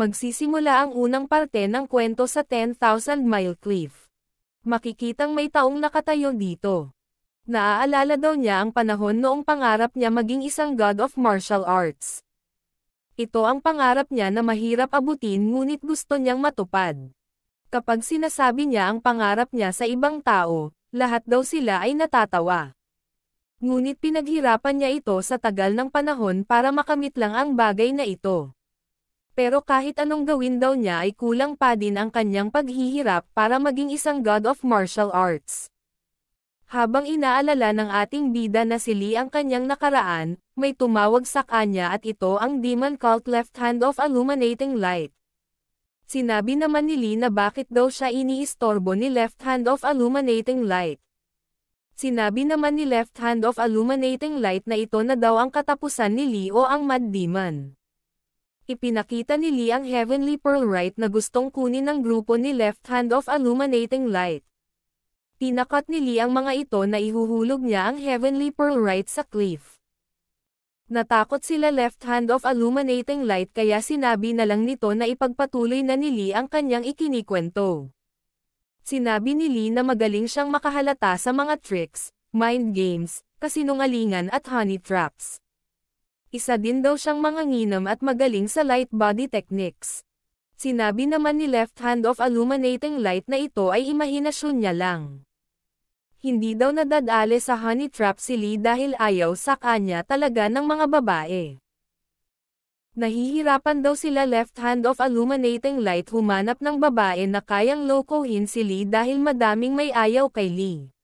Magsisimula ang unang parte ng kwento sa 10,000 Mile Cliff. Makikitang may taong nakatayo dito. Naaalala daw niya ang panahon noong pangarap niya maging isang god of martial arts. Ito ang pangarap niya na mahirap abutin ngunit gusto niyang matupad. Kapag sinasabi niya ang pangarap niya sa ibang tao, lahat daw sila ay natatawa. Ngunit pinaghirapan niya ito sa tagal ng panahon para makamit lang ang bagay na ito pero kahit anong gawin daw niya ay kulang pa din ang kanyang paghihirap para maging isang god of martial arts. Habang inaalala ng ating bida na si Lee ang kanyang nakaraan, may tumawag sa kanya at ito ang Demon Cult Left Hand of Illuminating Light. Sinabi naman ni Lee na bakit daw siya iniistorbo ni Left Hand of Illuminating Light. Sinabi naman ni Left Hand of Illuminating Light na ito na daw ang katapusan ni Lee o ang Mad Demon ipinakita ni Lee ang Heavenly Pearl Right na gustong kunin ng grupo ni Left Hand of Illuminating Light. Tinakat ni Lee ang mga ito na ihuhulog niya ang Heavenly Pearl Right sa cliff. Natakot sila Left Hand of Illuminating Light kaya sinabi na lang nito na ipagpatuloy na ni Lee ang kanyang ikinikwento. Sinabi ni Lee na magaling siyang makahalata sa mga tricks, mind games, kasinungalingan at honey traps. Isa din daw siyang manganginam at magaling sa light body techniques. Sinabi naman ni Left Hand of Illuminating Light na ito ay imahinasyon niya lang. Hindi daw nadadali sa honey trap si Lee dahil ayaw sa kanya talaga ng mga babae. Nahihirapan daw sila left hand of illuminating light humanap ng babae na kayang lokohin si Lee dahil madaming may ayaw kay Lee.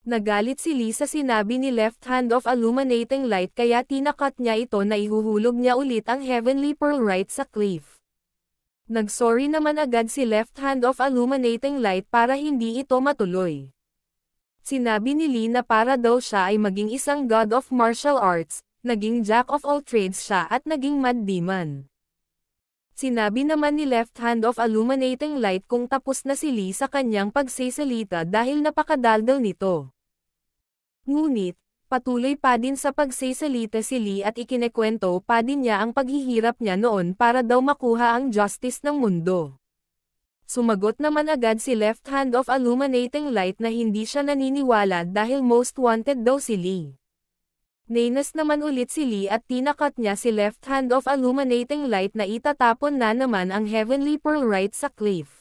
Nagalit si Lee sa sinabi ni Left Hand of Illuminating Light kaya tinakat niya ito na ihuhulog niya ulit ang Heavenly Pearl right sa cliff. Nagsorry naman agad si Left Hand of Illuminating Light para hindi ito matuloy. Sinabi ni Lee na para daw siya ay maging isang God of Martial Arts, naging Jack of all trades siya at naging Mad Demon. Sinabi naman ni Left Hand of Illuminating Light kung tapos na si Lee sa kanyang pagsisalita dahil napakadaldal nito. Ngunit, patuloy pa din sa pagsisalita si Lee at ikinekwento pa din niya ang paghihirap niya noon para daw makuha ang justice ng mundo. Sumagot naman agad si Left Hand of Illuminating Light na hindi siya naniniwala dahil most wanted daw si Lee. Nainas naman ulit si Lee at tinakat niya si Left Hand of Illuminating Light na itatapon na naman ang Heavenly Pearl right sa cliff.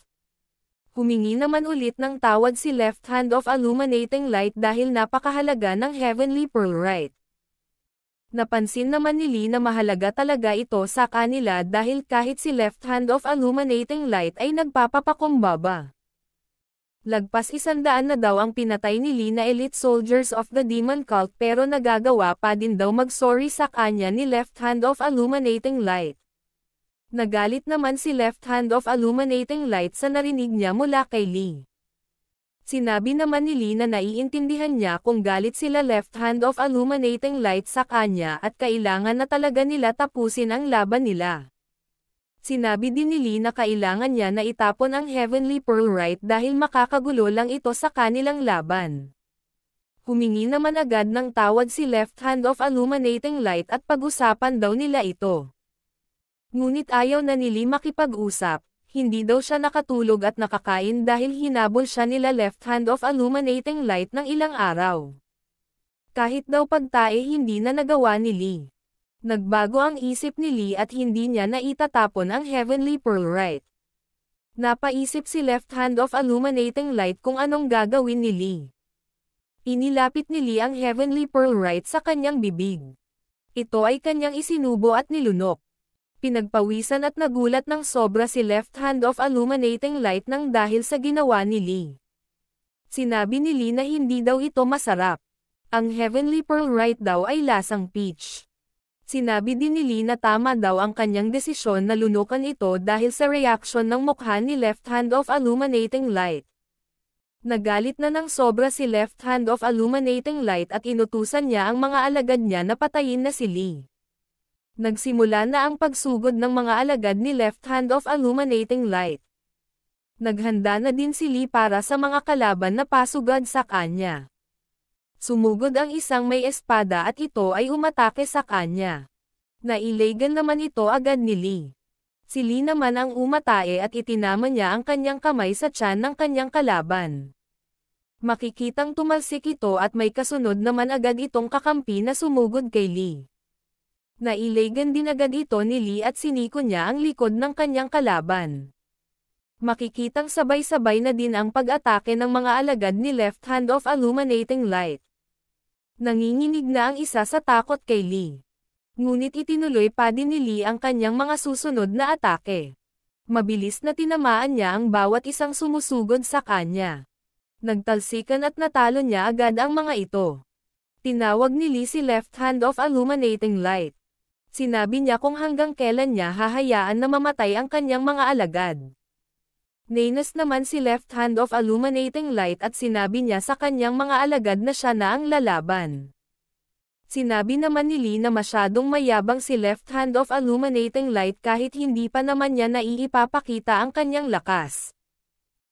Humingi naman ulit ng tawad si Left Hand of Illuminating Light dahil napakahalaga ng Heavenly Pearl Right. Napansin naman ni Lee na mahalaga talaga ito sa kanila dahil kahit si Left Hand of Illuminating Light ay nagpapapakumbaba. Lagpas isandaan na daw ang pinatay ni Lee na elite soldiers of the demon cult pero nagagawa pa din daw mag-sorry sa kanya ni Left Hand of Illuminating Light. Nagalit naman si left hand of illuminating light sa narinig niya mula kay Lee. Sinabi naman ni Lee na naiintindihan niya kung galit sila left hand of illuminating light sa kanya at kailangan na talaga nila tapusin ang laban nila. Sinabi din ni Lee na kailangan niya na itapon ang Heavenly Pearl Right dahil makakagulo lang ito sa kanilang laban. Humingi naman agad ng tawad si left hand of illuminating light at pag-usapan daw nila ito. Ngunit ayaw na ni nili makipag-usap, hindi daw siya nakatulog at nakakain dahil hinabol siya nila left hand of illuminating light ng ilang araw. Kahit daw pagtae hindi na nagawa ni Lee. Nagbago ang isip ni Lee at hindi niya na itatapon ang heavenly pearl right. Napaisip si left hand of illuminating light kung anong gagawin ni Lee. Inilapit ni Lee ang heavenly pearl right sa kanyang bibig. Ito ay kanyang isinubo at nilunok. Pinagpawisan at nagulat ng sobra si Left Hand of Illuminating Light nang dahil sa ginawa ni Lee. Sinabi ni Lee na hindi daw ito masarap. Ang Heavenly Pearl Right daw ay lasang peach. Sinabi din ni Lee na tama daw ang kanyang desisyon na lunukan ito dahil sa reaksyon ng mukha ni Left Hand of Illuminating Light. Nagalit na ng sobra si Left Hand of Illuminating Light at inutusan niya ang mga alagad niya na patayin na si Lee nagsimula na ang pagsugod ng mga alagad ni Left Hand of Illuminating Light. Naghanda na din si Lee para sa mga kalaban na pasugad sa kanya. Sumugod ang isang may espada at ito ay umatake sa kanya. Nailegan naman ito agad ni Lee. Si Lee naman ang umatae at itinama niya ang kanyang kamay sa tiyan ng kanyang kalaban. Makikitang tumalsik ito at may kasunod naman agad itong kakampi na sumugod kay Lee. Nailegan din agad ito ni Lee at siniko niya ang likod ng kanyang kalaban. Makikitang sabay-sabay na din ang pag-atake ng mga alagad ni Left Hand of Illuminating Light. Nanginginig na ang isa sa takot kay Lee. Ngunit itinuloy pa din ni Lee ang kanyang mga susunod na atake. Mabilis na tinamaan niya ang bawat isang sumusugod sa kanya. Nagtalsikan at natalo niya agad ang mga ito. Tinawag ni Lee si Left Hand of Illuminating Light. Sinabi niya kung hanggang kailan niya hahayaan na mamatay ang kanyang mga alagad. Nainas naman si Left Hand of Illuminating Light at sinabi niya sa kanyang mga alagad na siya na ang lalaban. Sinabi naman ni Lee na masyadong mayabang si Left Hand of Illuminating Light kahit hindi pa naman niya naiipapakita ang kanyang lakas.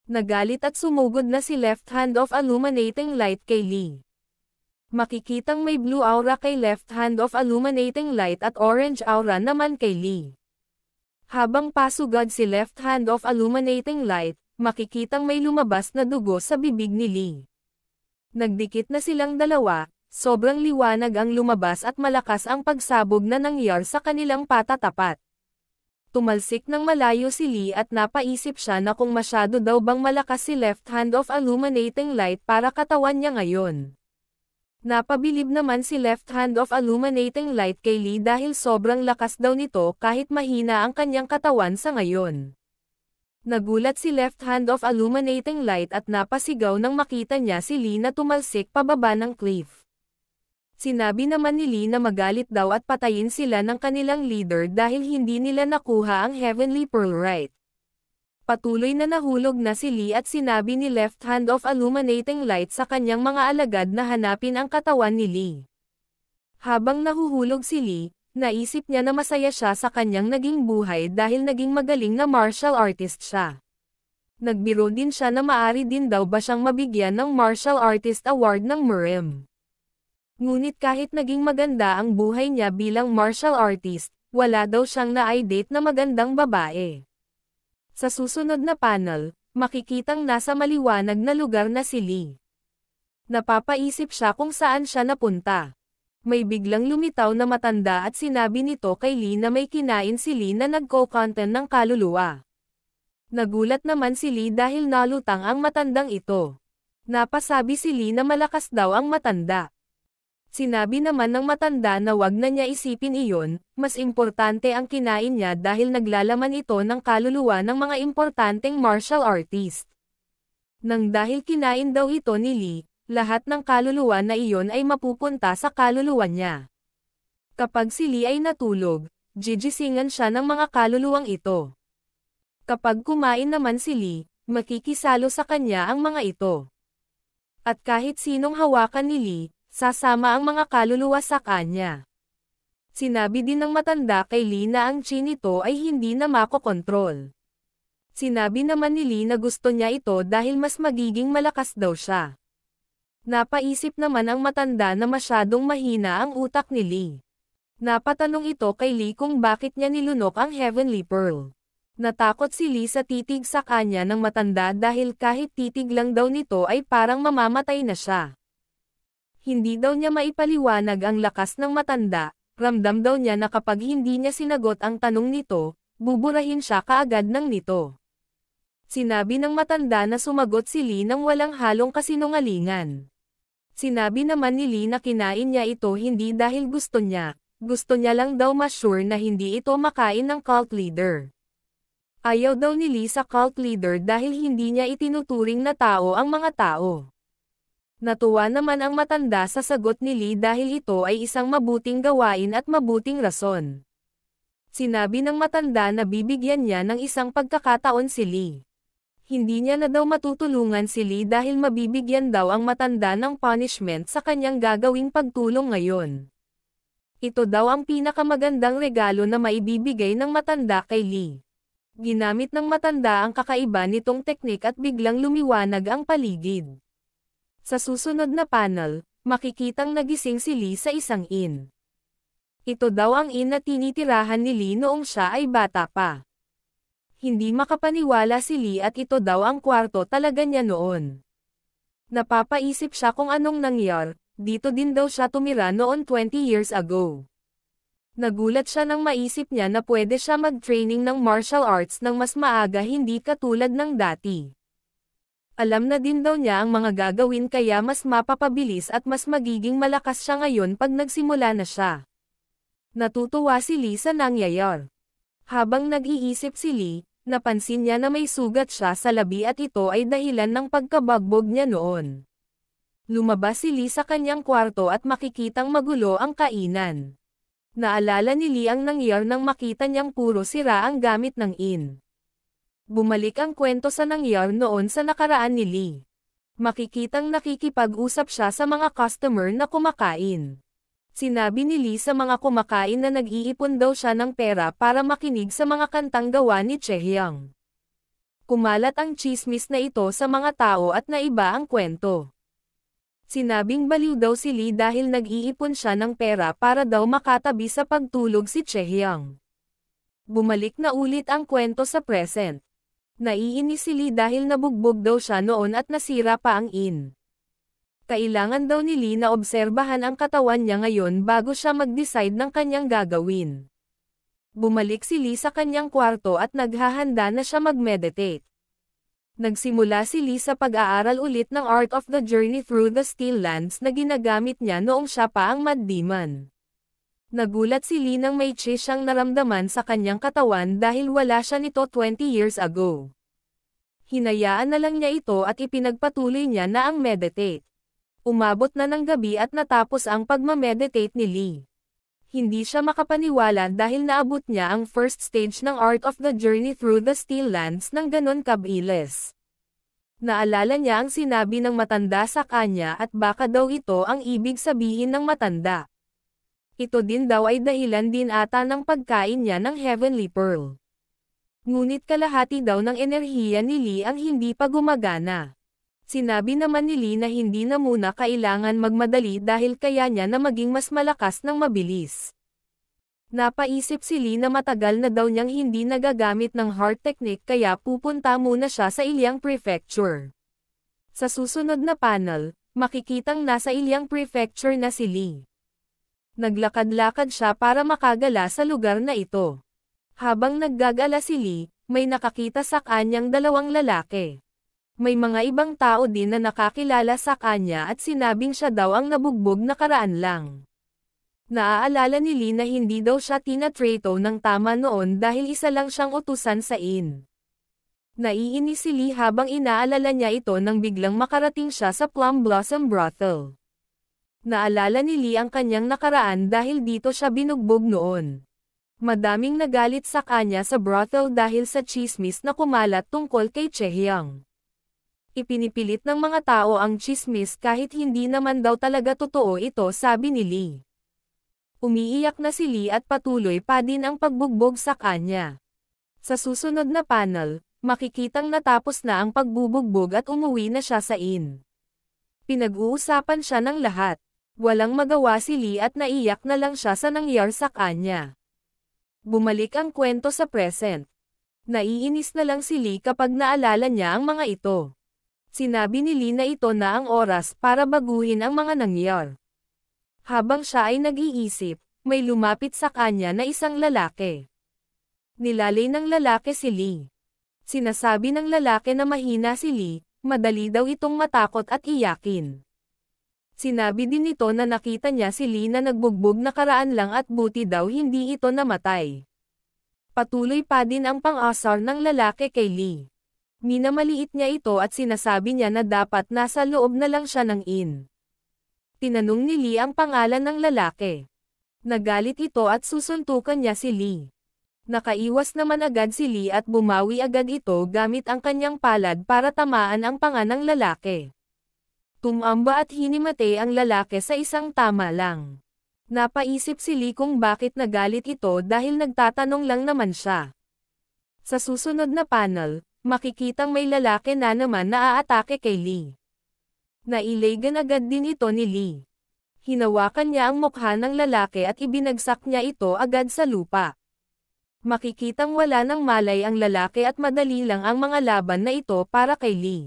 Nagalit at sumugod na si Left Hand of Illuminating Light kay Lee. Makikitang may blue aura kay left hand of illuminating light at orange aura naman kay Lee. Habang pasugad si left hand of illuminating light, makikitang may lumabas na dugo sa bibig ni Lee. Nagdikit na silang dalawa, sobrang liwanag ang lumabas at malakas ang pagsabog na nangyar sa kanilang patatapat. Tumalsik ng malayo si Lee at napaisip siya na kung masyado daw bang malakas si left hand of illuminating light para katawan niya ngayon. Napabilib naman si Left Hand of Illuminating Light kay Lee dahil sobrang lakas daw nito kahit mahina ang kanyang katawan sa ngayon. Nagulat si Left Hand of Illuminating Light at napasigaw nang makita niya si Lee na tumalsik pababa ng cliff. Sinabi naman ni Lee na magalit daw at patayin sila ng kanilang leader dahil hindi nila nakuha ang Heavenly Pearl Right patuloy na nahulog na si Lee at sinabi ni Left Hand of Illuminating Light sa kanyang mga alagad na hanapin ang katawan ni Lee. Habang nahuhulog si Lee, naisip niya na masaya siya sa kanyang naging buhay dahil naging magaling na martial artist siya. Nagbiro din siya na maari din daw ba siyang mabigyan ng Martial Artist Award ng Murim. Ngunit kahit naging maganda ang buhay niya bilang martial artist, wala daw siyang na-date i na magandang babae. Sa susunod na panel, makikitang nasa maliwanag na lugar na si Lee. Napapaisip siya kung saan siya napunta. May biglang lumitaw na matanda at sinabi nito kay Lee na may kinain si Lee na nagko-content ng kaluluwa. Nagulat naman si Lee dahil nalutang ang matandang ito. Napasabi si Lee na malakas daw ang matanda. Sinabi naman ng matanda na wag na niya isipin iyon, mas importante ang kinain niya dahil naglalaman ito ng kaluluwa ng mga importanteng martial artist. Nang dahil kinain daw ito ni Lee, lahat ng kaluluwa na iyon ay mapupunta sa kaluluwa niya. Kapag si Lee ay natulog, gigisingan siya ng mga kaluluwang ito. Kapag kumain naman si Lee, makikisalo sa kanya ang mga ito. At kahit sinong hawakan ni Lee, sasama ang mga kaluluwa sa kanya. Sinabi din ng matanda kay Lina ang chi nito ay hindi na makokontrol. Sinabi naman ni Lina gusto niya ito dahil mas magiging malakas daw siya. Napaisip naman ang matanda na masyadong mahina ang utak ni Lee. Napatanong ito kay Lee kung bakit niya nilunok ang Heavenly Pearl. Natakot si Lee sa titig sa kanya ng matanda dahil kahit titig lang daw nito ay parang mamamatay na siya hindi daw niya maipaliwanag ang lakas ng matanda, ramdam daw niya na kapag hindi niya sinagot ang tanong nito, buburahin siya kaagad ng nito. Sinabi ng matanda na sumagot si Lee nang walang halong kasinungalingan. Sinabi naman ni Lee na kinain niya ito hindi dahil gusto niya, gusto niya lang daw ma-sure na hindi ito makain ng cult leader. Ayaw daw ni Lee sa cult leader dahil hindi niya itinuturing na tao ang mga tao. Natuwa naman ang matanda sa sagot ni Lee dahil ito ay isang mabuting gawain at mabuting rason. Sinabi ng matanda na bibigyan niya ng isang pagkakataon si Lee. Hindi niya na daw matutulungan si Lee dahil mabibigyan daw ang matanda ng punishment sa kanyang gagawing pagtulong ngayon. Ito daw ang pinakamagandang regalo na maibibigay ng matanda kay Lee. Ginamit ng matanda ang kakaiba nitong teknik at biglang lumiwanag ang paligid. Sa susunod na panel, makikitang nagising si Lee sa isang inn. Ito daw ang inn na tinitirahan ni Lee noong siya ay bata pa. Hindi makapaniwala si Lee at ito daw ang kwarto talaga niya noon. Napapaisip siya kung anong nangyari, dito din daw siya tumira noon 20 years ago. Nagulat siya nang maisip niya na pwede siya mag-training ng martial arts ng mas maaga hindi katulad ng dati. Alam na din daw niya ang mga gagawin kaya mas mapapabilis at mas magiging malakas siya ngayon pag nagsimula na siya. Natutuwa si Lee sa nangyayar. Habang nag-iisip si Lee, napansin niya na may sugat siya sa labi at ito ay dahilan ng pagkabagbog niya noon. Lumabas si Lee sa kanyang kwarto at makikitang magulo ang kainan. Naalala ni Lee ang nangyar nang makita niyang puro sira ang gamit ng in. Bumalik ang kwento sa nangyari noon sa nakaraan ni Lee. Makikitang nakikipag-usap siya sa mga customer na kumakain. Sinabi ni Lee sa mga kumakain na nag-iipon daw siya ng pera para makinig sa mga kantang gawa ni Chehyang. Kumalat ang chismis na ito sa mga tao at naiba ang kwento. Sinabing baliw daw si Lee dahil nag-iipon siya ng pera para daw makatabi sa pagtulog si Chehyang. Bumalik na ulit ang kwento sa present. Naiinis si Lee dahil nabugbog daw siya noon at nasira pa ang in. Kailangan daw ni Lee na obserbahan ang katawan niya ngayon bago siya mag-decide ng kanyang gagawin. Bumalik si Lee sa kanyang kwarto at naghahanda na siya mag-meditate. Nagsimula si Lee sa pag-aaral ulit ng Art of the Journey Through the Steel Lands na ginagamit niya noong siya pa ang Mad Demon. Nagulat si Lee nang may chish siyang naramdaman sa kanyang katawan dahil wala siya nito 20 years ago. Hinayaan na lang niya ito at ipinagpatuloy niya na ang meditate. Umabot na ng gabi at natapos ang pagmameditate ni Lee. Hindi siya makapaniwala dahil naabot niya ang first stage ng Art of the Journey Through the Steel Lands ng ganon kabilis. Naalala niya ang sinabi ng matanda sa kanya at baka daw ito ang ibig sabihin ng matanda ito din daw ay dahilan din ata ng pagkain niya ng Heavenly Pearl. Ngunit kalahati daw ng enerhiya ni Lee ang hindi pa gumagana. Sinabi naman ni Lee na hindi na muna kailangan magmadali dahil kaya niya na maging mas malakas ng mabilis. Napaisip si Lee na matagal na daw niyang hindi nagagamit ng heart technique kaya pupunta muna siya sa Ilyang Prefecture. Sa susunod na panel, makikitang nasa Ilyang Prefecture na si Lee. Naglakad-lakad siya para makagala sa lugar na ito. Habang naggagala si Lee, may nakakita sa kanyang dalawang lalaki. May mga ibang tao din na nakakilala sa kanya at sinabing siya daw ang nabugbog na karaan lang. Naaalala ni Lee na hindi daw siya tinatrato ng tama noon dahil isa lang siyang utusan sa in. Naiinis si Lee habang inaalala niya ito nang biglang makarating siya sa Plum Blossom Brothel. Naalala ni Lee ang kanyang nakaraan dahil dito siya binugbog noon. Madaming nagalit sa kanya sa brothel dahil sa chismis na kumalat tungkol kay Chehyang. Ipinipilit ng mga tao ang chismis kahit hindi naman daw talaga totoo ito sabi ni Lee. Umiiyak na si Lee at patuloy pa din ang pagbugbog sa kanya. Sa susunod na panel, makikitang natapos na ang pagbubugbog at umuwi na siya sa inn. Pinag-uusapan siya ng lahat. Walang magawa si Lee at naiyak na lang siya sa nangyar sa kanya. Bumalik ang kwento sa present. Naiinis na lang si Lee kapag naalala niya ang mga ito. Sinabi ni Lee na ito na ang oras para baguhin ang mga nangyar. Habang siya ay nag-iisip, may lumapit sa kanya na isang lalaki. Nilalay ng lalaki si Lee. Sinasabi ng lalaki na mahina si Lee, madali daw itong matakot at iyakin. Sinabi din nito na nakita niya si Lina nagbugbog nakaraan lang at buti daw hindi ito namatay. Patuloy pa din ang pang-asar ng lalaki kay Lee. Minamaliit niya ito at sinasabi niya na dapat nasa loob na lang siya ng in. Tinanong ni Lee ang pangalan ng lalaki. Nagalit ito at susuntukan niya si Lee. Nakaiwas naman agad si Lee at bumawi agad ito gamit ang kanyang palad para tamaan ang panga ng lalaki. Tumamba at hinimate ang lalaki sa isang tama lang. Napaisip si Lee kung bakit nagalit ito dahil nagtatanong lang naman siya. Sa susunod na panel, makikitang may lalaki na naman na aatake kay Lee. Nailagan agad din ito ni Lee. Hinawakan niya ang mukha ng lalaki at ibinagsak niya ito agad sa lupa. Makikitang wala ng malay ang lalaki at madali lang ang mga laban na ito para kay Lee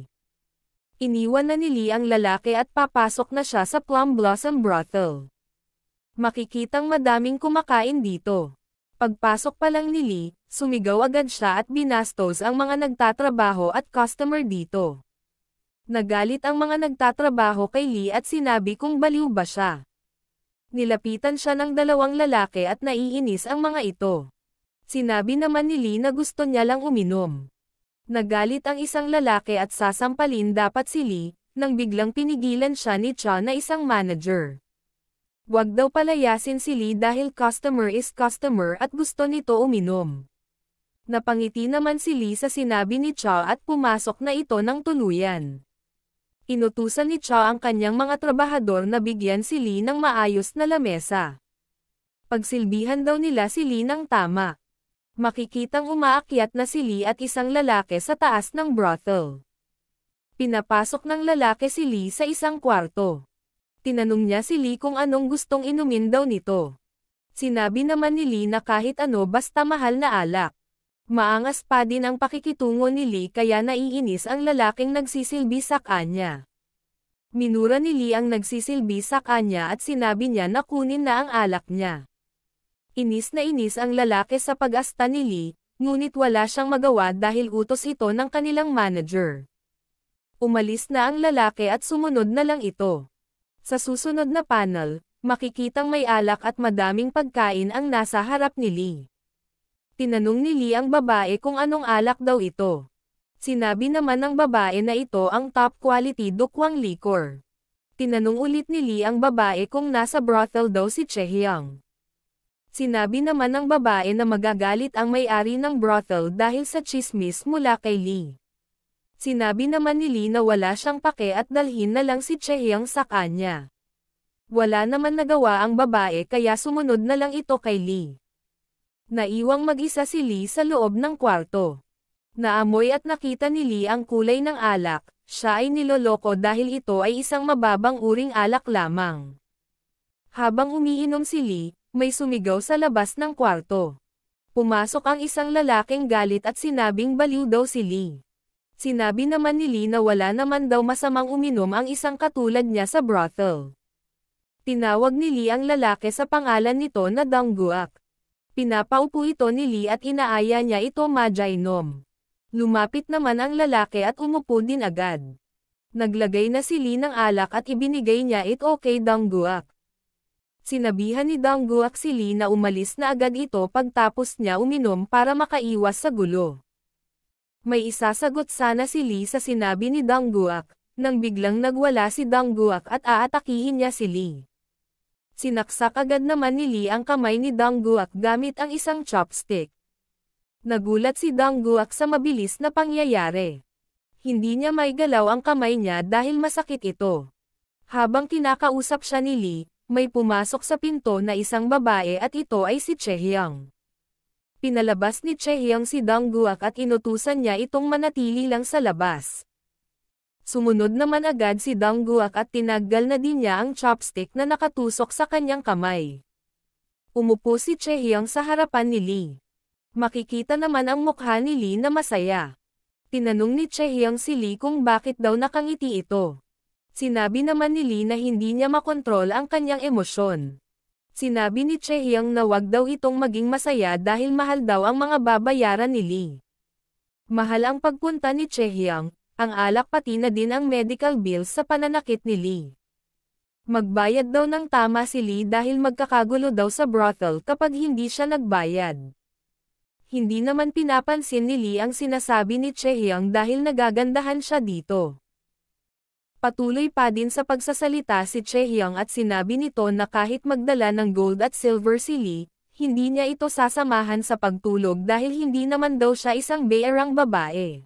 iniwan na ni Lee ang lalaki at papasok na siya sa Plum Blossom Brothel. Makikitang madaming kumakain dito. Pagpasok pa lang ni Lee, sumigaw agad siya at binastos ang mga nagtatrabaho at customer dito. Nagalit ang mga nagtatrabaho kay Lee at sinabi kung baliw ba siya. Nilapitan siya ng dalawang lalaki at naiinis ang mga ito. Sinabi naman ni Lee na gusto niya lang uminom. Nagalit ang isang lalaki at sasampalin dapat si Lee, nang biglang pinigilan siya ni Cha na isang manager. Huwag daw palayasin si Lee dahil customer is customer at gusto nito uminom. Napangiti naman si Lee sa sinabi ni Cha at pumasok na ito ng tuluyan. Inutusan ni Cha ang kanyang mga trabahador na bigyan si Lee ng maayos na lamesa. Pagsilbihan daw nila si Lee ng tama. Makikitang umaakyat na si Lee at isang lalaki sa taas ng brothel. Pinapasok ng lalaki si Lee sa isang kwarto. Tinanong niya si Lee kung anong gustong inumin daw nito. Sinabi naman ni Lee na kahit ano basta mahal na alak. Maangas pa din ang pakikitungo ni Lee kaya naiinis ang lalaking nagsisilbi sa kanya. Minura ni Lee ang nagsisilbi sa kanya at sinabi niya na kunin na ang alak niya. Inis na inis ang lalaki sa pag-asta ni Lee, ngunit wala siyang magawa dahil utos ito ng kanilang manager. Umalis na ang lalaki at sumunod na lang ito. Sa susunod na panel, makikitang may alak at madaming pagkain ang nasa harap ni Lee. Tinanong ni Lee ang babae kung anong alak daw ito. Sinabi naman ng babae na ito ang top quality dukwang liquor. Tinanong ulit ni Lee ang babae kung nasa brothel daw si Chehyang. Sinabi naman ng babae na magagalit ang may-ari ng brothel dahil sa chismis mula kay Lee. Sinabi naman ni Lee na wala siyang pake at dalhin na lang si Chehyang sa kanya. Wala naman nagawa ang babae kaya sumunod na lang ito kay Lee. Naiwang mag-isa si Lee sa loob ng kwarto. Naamoy at nakita ni Lee ang kulay ng alak, siya ay niloloko dahil ito ay isang mababang uring alak lamang. Habang umiinom si Lee, may sumigaw sa labas ng kwarto. Pumasok ang isang lalaking galit at sinabing baliw daw si Lee. Sinabi naman ni Lee na wala naman daw masamang uminom ang isang katulad niya sa brothel. Tinawag ni Lee ang lalaki sa pangalan nito na Dangguak. Pinapaupo ito ni Lee at inaaya niya ito majainom. Lumapit naman ang lalaki at umupo din agad. Naglagay na si Lee ng alak at ibinigay niya it okay Dangguak sinabihan ni Dong Guaxili na umalis na agad ito pagtapos niya uminom para makaiwas sa gulo. May isasagot sana si Lee sa sinabi ni Dong Guak, nang biglang nagwala si Dong Guak at aatakihin niya si Lee. Sinaksak agad naman ni Lee ang kamay ni Dong Guak gamit ang isang chopstick. Nagulat si Dong Guak sa mabilis na pangyayari. Hindi niya may galaw ang kamay niya dahil masakit ito. Habang kinakausap siya ni Lee, may pumasok sa pinto na isang babae at ito ay si Chehyang. Pinalabas ni Chehyang si Dang at inutusan niya itong manatili lang sa labas. Sumunod naman agad si Dang at tinaggal na din niya ang chopstick na nakatusok sa kanyang kamay. Umupo si Chehyang sa harapan ni Lee. Makikita naman ang mukha ni Lee na masaya. Tinanong ni Chehyang si Lee kung bakit daw nakangiti ito. Sinabi naman ni Lee na hindi niya makontrol ang kanyang emosyon. Sinabi ni Chehyang na wag daw itong maging masaya dahil mahal daw ang mga babayaran ni Lee. Mahal ang pagpunta ni Chehyang, ang alak pati na din ang medical bills sa pananakit ni Lee. Magbayad daw ng tama si Lee dahil magkakagulo daw sa brothel kapag hindi siya nagbayad. Hindi naman pinapansin ni Lee ang sinasabi ni Chehyang dahil nagagandahan siya dito. Patuloy pa din sa pagsasalita si Che at sinabi nito na kahit magdala ng gold at silver si Lee, hindi niya ito sasamahan sa pagtulog dahil hindi naman daw siya isang beerang babae.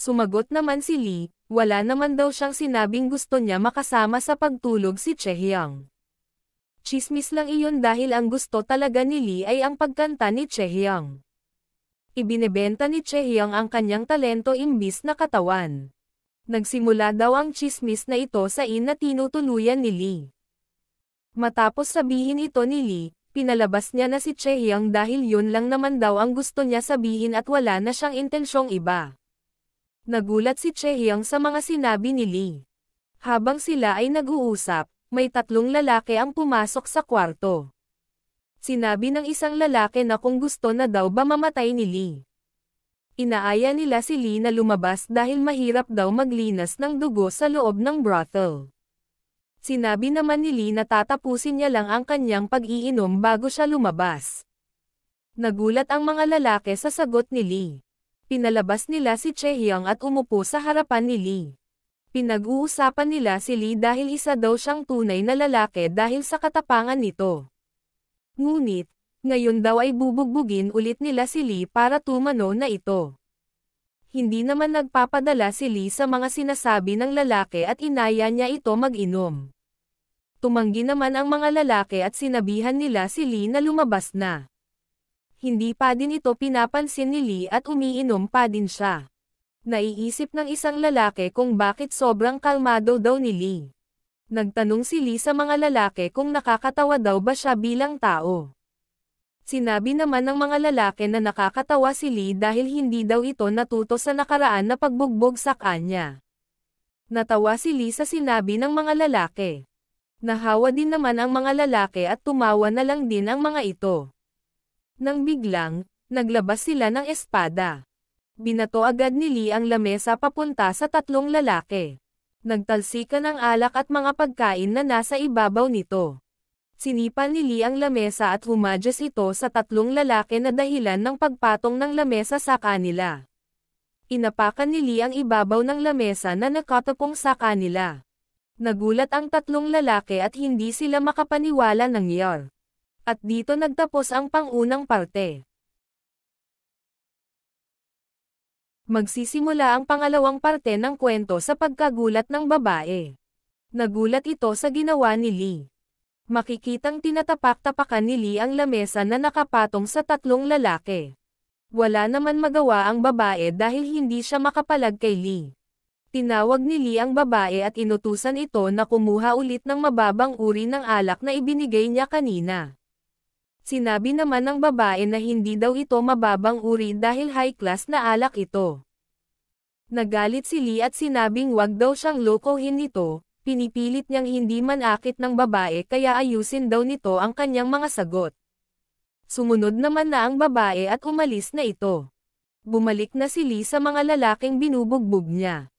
Sumagot naman si Lee, wala naman daw siyang sinabing gusto niya makasama sa pagtulog si Che Chismis lang iyon dahil ang gusto talaga ni Lee ay ang pagkanta ni Che Ibinebenta ni Che ang kanyang talento imbis na katawan. Nagsimula daw ang chismis na ito sa in na tinutuluyan ni Lee. Matapos sabihin ito ni Lee, pinalabas niya na si Chehyang dahil yun lang naman daw ang gusto niya sabihin at wala na siyang intensyong iba. Nagulat si Chehyang sa mga sinabi ni Lee. Habang sila ay nag-uusap, may tatlong lalaki ang pumasok sa kwarto. Sinabi ng isang lalaki na kung gusto na daw ba mamatay ni Lee. Inaaya nila si Lee na lumabas dahil mahirap daw maglinas ng dugo sa loob ng brothel. Sinabi naman ni Lee na tatapusin niya lang ang kanyang pag-iinom bago siya lumabas. Nagulat ang mga lalaki sa sagot ni Lee. Pinalabas nila si Chehyang at umupo sa harapan ni Lee. Pinag-uusapan nila si Lee dahil isa daw siyang tunay na lalaki dahil sa katapangan nito. Ngunit, ngayon daw ay bubugbugin ulit nila si Lee para tumano na ito. Hindi naman nagpapadala si Lee sa mga sinasabi ng lalaki at inaya niya ito mag-inom. Tumanggi naman ang mga lalaki at sinabihan nila si Lee na lumabas na. Hindi pa din ito pinapansin ni Lee at umiinom pa din siya. Naiisip ng isang lalaki kung bakit sobrang kalmado daw ni Lee. Nagtanong si Lee sa mga lalaki kung nakakatawa daw ba siya bilang tao. Sinabi naman ng mga lalaki na nakakatawa si Lee dahil hindi daw ito natuto sa nakaraan na pagbugbog sa kanya. Natawa si Lee sa sinabi ng mga lalaki. Nahawa din naman ang mga lalaki at tumawa na lang din ang mga ito. Nang biglang, naglabas sila ng espada. Binato agad ni Lee ang lamesa papunta sa tatlong lalaki. Nagtalsikan ng alak at mga pagkain na nasa ibabaw nito. Sinipan ni Lee ang lamesa at humadyas ito sa tatlong lalaki na dahilan ng pagpatong ng lamesa sa kanila. Inapakan ni Lee ang ibabaw ng lamesa na nakatapong sa kanila. Nagulat ang tatlong lalaki at hindi sila makapaniwala ng iyon. At dito nagtapos ang pangunang parte. Magsisimula ang pangalawang parte ng kwento sa pagkagulat ng babae. Nagulat ito sa ginawa ni Lee makikitang tinatapak-tapakan ni Lee ang lamesa na nakapatong sa tatlong lalaki. Wala naman magawa ang babae dahil hindi siya makapalag kay Lee. Tinawag ni Lee ang babae at inutusan ito na kumuha ulit ng mababang uri ng alak na ibinigay niya kanina. Sinabi naman ng babae na hindi daw ito mababang uri dahil high class na alak ito. Nagalit si Lee at sinabing wag daw siyang lokohin ito, pinipilit niyang hindi manakit ng babae kaya ayusin daw nito ang kanyang mga sagot. Sumunod naman na ang babae at umalis na ito. Bumalik na si Lee sa mga lalaking binubugbog niya.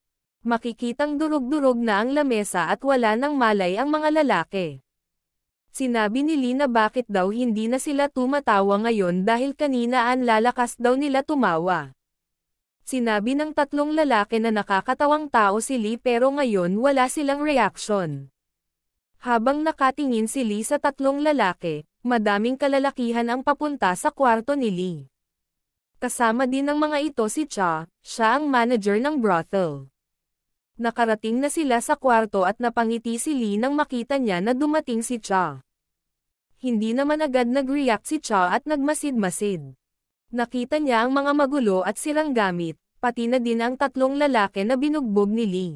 Makikitang durog-durog na ang lamesa at wala nang malay ang mga lalaki. Sinabi ni Lee na bakit daw hindi na sila tumatawa ngayon dahil kanina kaninaan lalakas daw nila tumawa. Sinabi ng tatlong lalaki na nakakatawang tao si Lee pero ngayon wala silang reaksyon. Habang nakatingin si Lee sa tatlong lalaki, madaming kalalakihan ang papunta sa kwarto ni Lee. Kasama din ng mga ito si Cha, siya ang manager ng brothel. Nakarating na sila sa kwarto at napangiti si Lee nang makita niya na dumating si Cha. Hindi naman agad nag-react si Cha at nagmasid-masid. Nakita niya ang mga magulo at sirang gamit, pati na din ang tatlong lalaki na binugbog ni Lee.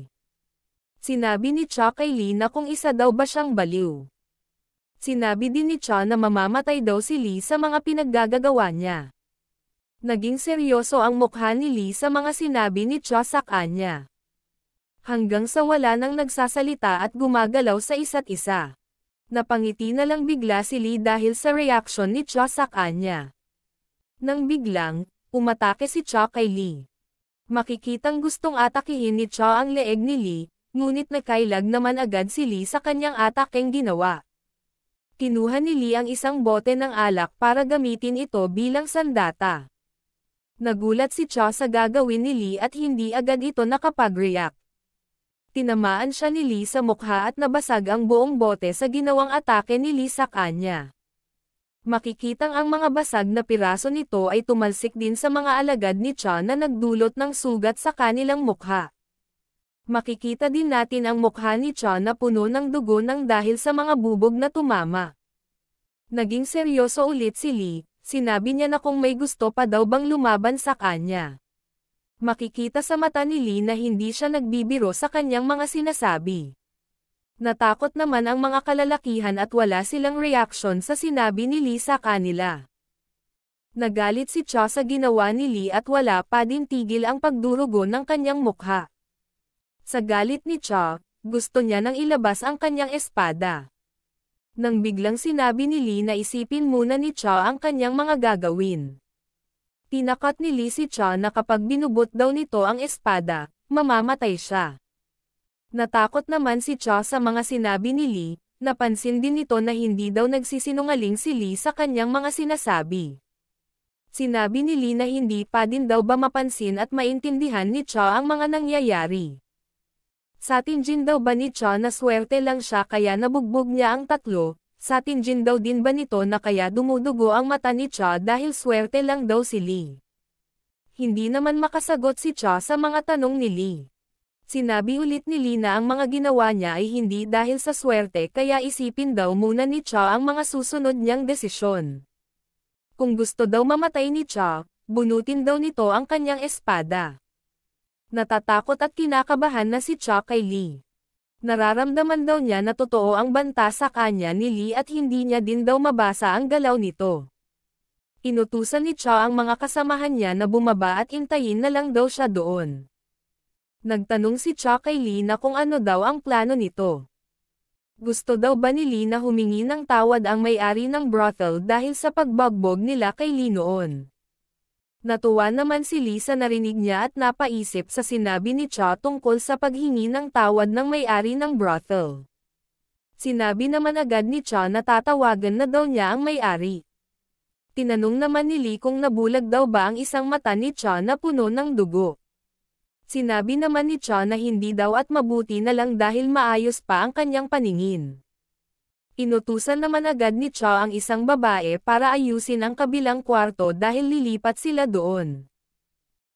Sinabi ni Cha kay Lee na kung isa daw ba siyang baliw. Sinabi din ni Cha na mamamatay daw si Lee sa mga pinaggagawa niya. Naging seryoso ang mukha ni Lee sa mga sinabi ni Cha sa kanya. Hanggang sa wala nang nagsasalita at gumagalaw sa isa't isa. Napangiti na lang bigla si Lee dahil sa reaksyon ni Cha sa kanya. Nang biglang, umatake si Cha kay Lee. Makikitang gustong atakihin ni Cha ang leeg ni Lee, ngunit nakailag naman agad si Lee sa kanyang atakeng ginawa. Kinuha ni Lee ang isang bote ng alak para gamitin ito bilang sandata. Nagulat si Cha sa gagawin ni Lee at hindi agad ito nakapag-react. Tinamaan siya ni Lee sa mukha at nabasag ang buong bote sa ginawang atake ni Lee sa kanya makikitang ang mga basag na piraso nito ay tumalsik din sa mga alagad ni Cha na nagdulot ng sugat sa kanilang mukha. Makikita din natin ang mukha ni Cha na puno ng dugo ng dahil sa mga bubog na tumama. Naging seryoso ulit si Lee, sinabi niya na kung may gusto pa daw bang lumaban sa kanya. Makikita sa mata ni Lee na hindi siya nagbibiro sa kanyang mga sinasabi. Natakot naman ang mga kalalakihan at wala silang reaksyon sa sinabi ni Lee sa kanila. Nagalit si Cha sa ginawa ni Lee at wala pa din tigil ang pagdurugo ng kanyang mukha. Sa galit ni Cha, gusto niya nang ilabas ang kanyang espada. Nang biglang sinabi ni Lee na isipin muna ni Cha ang kanyang mga gagawin. Tinakot ni Lee si Cha na kapag binubot daw nito ang espada, mamamatay siya. Natakot naman si Cha sa mga sinabi ni Lee, napansin din nito na hindi daw nagsisinungaling si Lee sa kanyang mga sinasabi. Sinabi ni Lee na hindi pa din daw ba mapansin at maintindihan ni Cha ang mga nangyayari. Sa Tinjin daw ba ni Cha na swerte lang siya kaya nabugbog niya ang tatlo, sa Tinjin daw din ba nito na kaya dumudugo ang mata ni Cha dahil swerte lang daw si Lee. Hindi naman makasagot si Cha sa mga tanong ni Lee. Sinabi ulit ni Lina ang mga ginawa niya ay hindi dahil sa swerte kaya isipin daw muna ni Cha ang mga susunod niyang desisyon. Kung gusto daw mamatay ni Cha, bunutin daw nito ang kanyang espada. Natatakot at kinakabahan na si Cha kay Lee. Nararamdaman daw niya na totoo ang banta sa kanya ni Lee at hindi niya din daw mabasa ang galaw nito. Inutusan ni Cha ang mga kasamahan niya na bumaba at intayin na lang daw siya doon. Nagtanong si Cha kay Lina kung ano daw ang plano nito. Gusto daw ba ni Lina humingi ng tawad ang may-ari ng brothel dahil sa pagbagbog nila kay Lee noon? Natuwa naman si Lisa narinig niya at napaisip sa sinabi ni Cha tungkol sa paghingi ng tawad ng may-ari ng brothel. Sinabi naman agad ni Cha na tatawagan na daw niya ang may-ari. Tinanong naman ni Lee kung nabulag daw ba ang isang mata ni Cha na puno ng dugo. Sinabi naman ni Cha na hindi daw at mabuti na lang dahil maayos pa ang kanyang paningin. Inutusan naman agad ni Cha ang isang babae para ayusin ang kabilang kwarto dahil lilipat sila doon.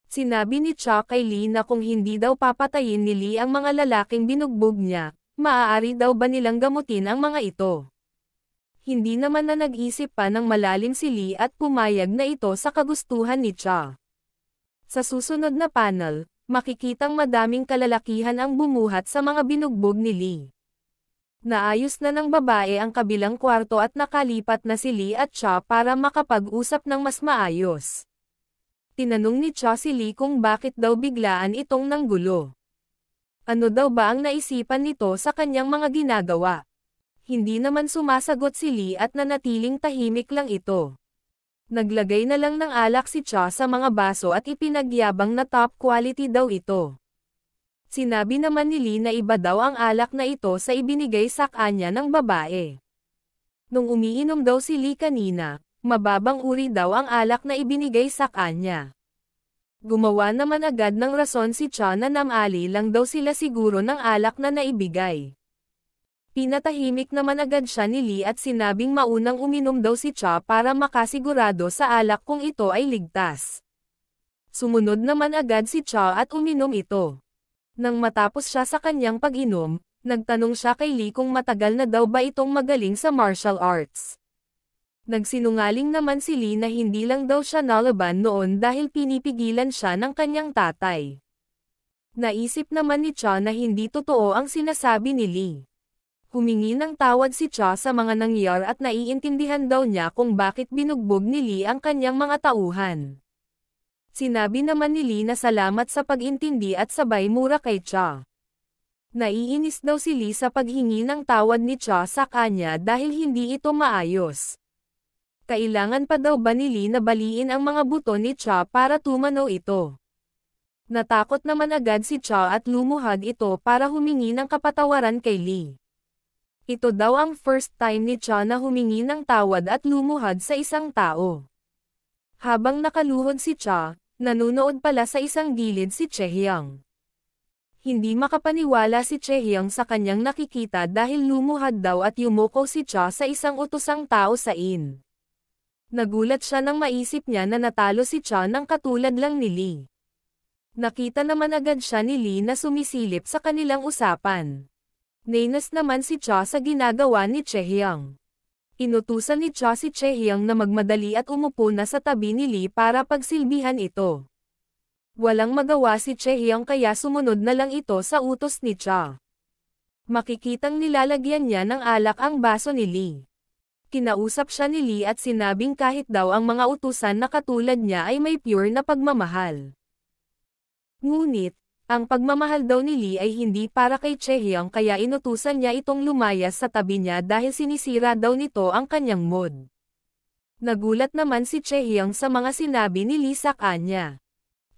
Sinabi ni Cha kay Lee na kung hindi daw papatayin ni Lee ang mga lalaking binugbog niya, maaari daw ba nilang gamutin ang mga ito. Hindi naman na nag-isip pa ng malalim si Lee at pumayag na ito sa kagustuhan ni Cha. Sa susunod na panel, makikitang madaming kalalakihan ang bumuhat sa mga binugbog ni Lee. Naayos na ng babae ang kabilang kwarto at nakalipat na si Lee at Cha para makapag-usap ng mas maayos. Tinanong ni Cha si Lee kung bakit daw biglaan itong nanggulo. Ano daw ba ang naisipan nito sa kanyang mga ginagawa? Hindi naman sumasagot si Lee at nanatiling tahimik lang ito. Naglagay na lang ng alak si Cha sa mga baso at ipinagyabang na top quality daw ito. Sinabi naman ni Lee na iba daw ang alak na ito sa ibinigay sa kanya ng babae. Nung umiinom daw si Lee kanina, mababang uri daw ang alak na ibinigay sa kanya. Gumawa naman agad ng rason si Cha na namali lang daw sila siguro ng alak na naibigay. Pinatahimik naman agad siya ni Lee at sinabing maunang uminom daw si Cha para makasigurado sa alak kung ito ay ligtas. Sumunod naman agad si Cha at uminom ito. Nang matapos siya sa kanyang pag-inom, nagtanong siya kay Lee kung matagal na daw ba itong magaling sa martial arts. Nagsinungaling naman si Lee na hindi lang daw siya nalaban noon dahil pinipigilan siya ng kanyang tatay. Naisip naman ni Cha na hindi totoo ang sinasabi ni Lee. Humingi ng tawad si Cha sa mga nangyar at naiintindihan daw niya kung bakit binugbog ni Lee ang kanyang mga tauhan. Sinabi naman ni Lee na salamat sa pagintindi at sabay mura kay Cha. Naiinis daw si Lee sa paghingi ng tawad ni Cha sa kanya dahil hindi ito maayos. Kailangan pa daw ba ni Lee na baliin ang mga buto ni Cha para tumanaw ito? Natakot naman agad si Cha at lumuhad ito para humingi ng kapatawaran kay Lee. Ito daw ang first time ni Cha na humingi ng tawad at lumuhad sa isang tao. Habang nakaluhod si Cha, nanunood pala sa isang gilid si Chehyang. Hindi makapaniwala si Chehyang sa kanyang nakikita dahil lumuhad daw at yumuko si Cha sa isang utosang tao sa in. Nagulat siya nang maisip niya na natalo si Cha ng katulad lang ni Lee. Nakita naman agad siya ni Lee na sumisilip sa kanilang usapan. Nainas naman si Cha sa ginagawa ni Chehyang. Inutusan ni Cha si Chehyang na magmadali at umupo na sa tabi ni Lee para pagsilbihan ito. Walang magawa si Chehyang kaya sumunod na lang ito sa utos ni Cha. Makikitang nilalagyan niya ng alak ang baso ni Lee. Kinausap siya ni Lee at sinabing kahit daw ang mga utusan na katulad niya ay may pure na pagmamahal. Ngunit, ang pagmamahal daw ni Lee ay hindi para kay Chehyang kaya inutusan niya itong lumayas sa tabi niya dahil sinisira daw nito ang kanyang mood. Nagulat naman si Chehyang sa mga sinabi ni Lee sa kanya.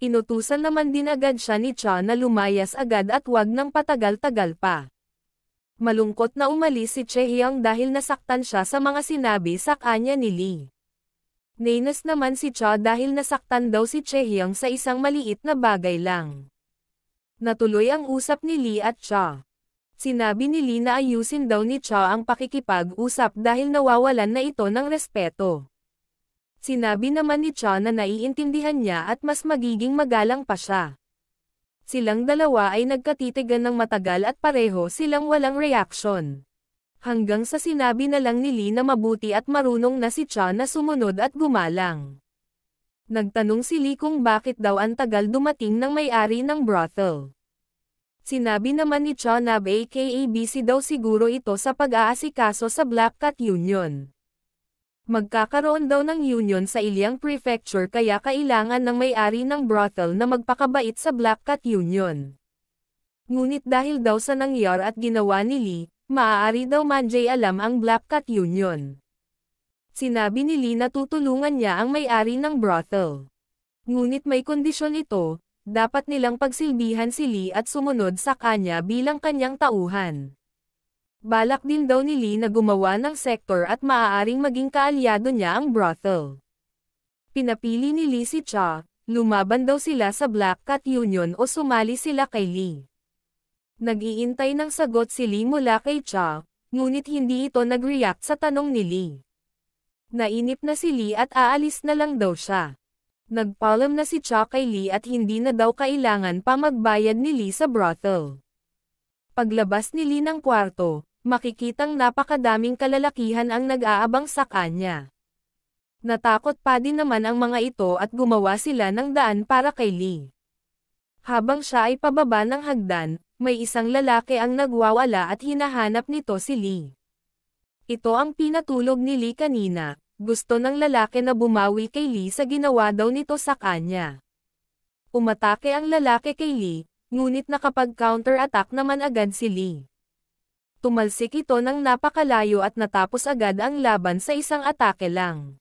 Inutusan naman din agad siya ni Cha na lumayas agad at wag ng patagal-tagal pa. Malungkot na umalis si Chehyang dahil nasaktan siya sa mga sinabi sa kanya ni Lee. Nainas naman si Cha dahil nasaktan daw si Chehyang sa isang maliit na bagay lang. Natuloy ang usap ni Lee at Cha. Sinabi ni Lee na ayusin daw ni Cha ang pakikipag-usap dahil nawawalan na ito ng respeto. Sinabi naman ni Cha na naiintindihan niya at mas magiging magalang pa siya. Silang dalawa ay nagkatitigan ng matagal at pareho silang walang reaction. Hanggang sa sinabi na lang ni Lee na mabuti at marunong na si Cha na sumunod at gumalang. Nagtanong si Lee kung bakit daw ang tagal dumating ng may-ari ng brothel. Sinabi naman ni Chonab aka busy daw siguro ito sa pag-aasikaso sa Black Cat Union. Magkakaroon daw ng union sa Iliang Prefecture kaya kailangan ng may-ari ng brothel na magpakabait sa Black Cat Union. Ngunit dahil daw sa nangyar at ginawa ni Lee, maaari daw Manjay alam ang Black Cat Union. Sinabi ni Lee na tutulungan niya ang may-ari ng brothel. Ngunit may kondisyon ito, dapat nilang pagsilbihan si Lee at sumunod sa kanya bilang kanyang tauhan. Balak din daw ni Lee na gumawa ng sektor at maaaring maging kaalyado niya ang brothel. Pinapili ni Lee si Cha, lumaban daw sila sa Black Cat Union o sumali sila kay Lee. Nag-iintay ng sagot si Lee mula kay Cha, ngunit hindi ito nag-react sa tanong ni Lee. Nainip na si Lee at aalis na lang daw siya. Nagpaalam na si Cha kay Lee at hindi na daw kailangan pa magbayad ni Lee sa brothel. Paglabas ni Lee ng kwarto, makikitang napakadaming kalalakihan ang nag-aabang sa kanya. Natakot pa din naman ang mga ito at gumawa sila ng daan para kay Lee. Habang siya ay pababa ng hagdan, may isang lalaki ang nagwawala at hinahanap nito si Lee. Ito ang pinatulog ni Lee kanina, gusto ng lalaki na bumawi kay Lee sa ginawa daw nito sa kanya. Umatake ang lalaki kay Lee, ngunit nakapag-counter-attack naman agad si Lee. Tumalsik ito ng napakalayo at natapos agad ang laban sa isang atake lang.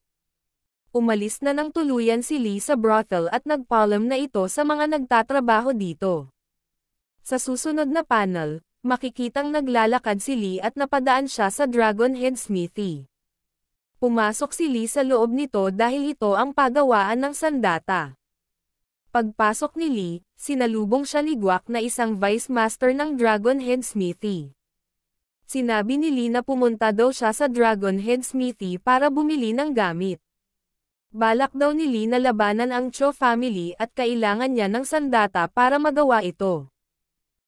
Umalis na ng tuluyan si Lee sa brothel at nagpaalam na ito sa mga nagtatrabaho dito. Sa susunod na panel, makikitang naglalakad si Lee at napadaan siya sa Dragon Head Smithy. Pumasok si Lee sa loob nito dahil ito ang pagawaan ng sandata. Pagpasok ni Lee, sinalubong siya ni Guak na isang vice master ng Dragonhead Smithy. Sinabi ni Lee na pumunta daw siya sa Dragonhead Smithy para bumili ng gamit. Balak daw ni Lee na labanan ang Cho family at kailangan niya ng sandata para magawa ito.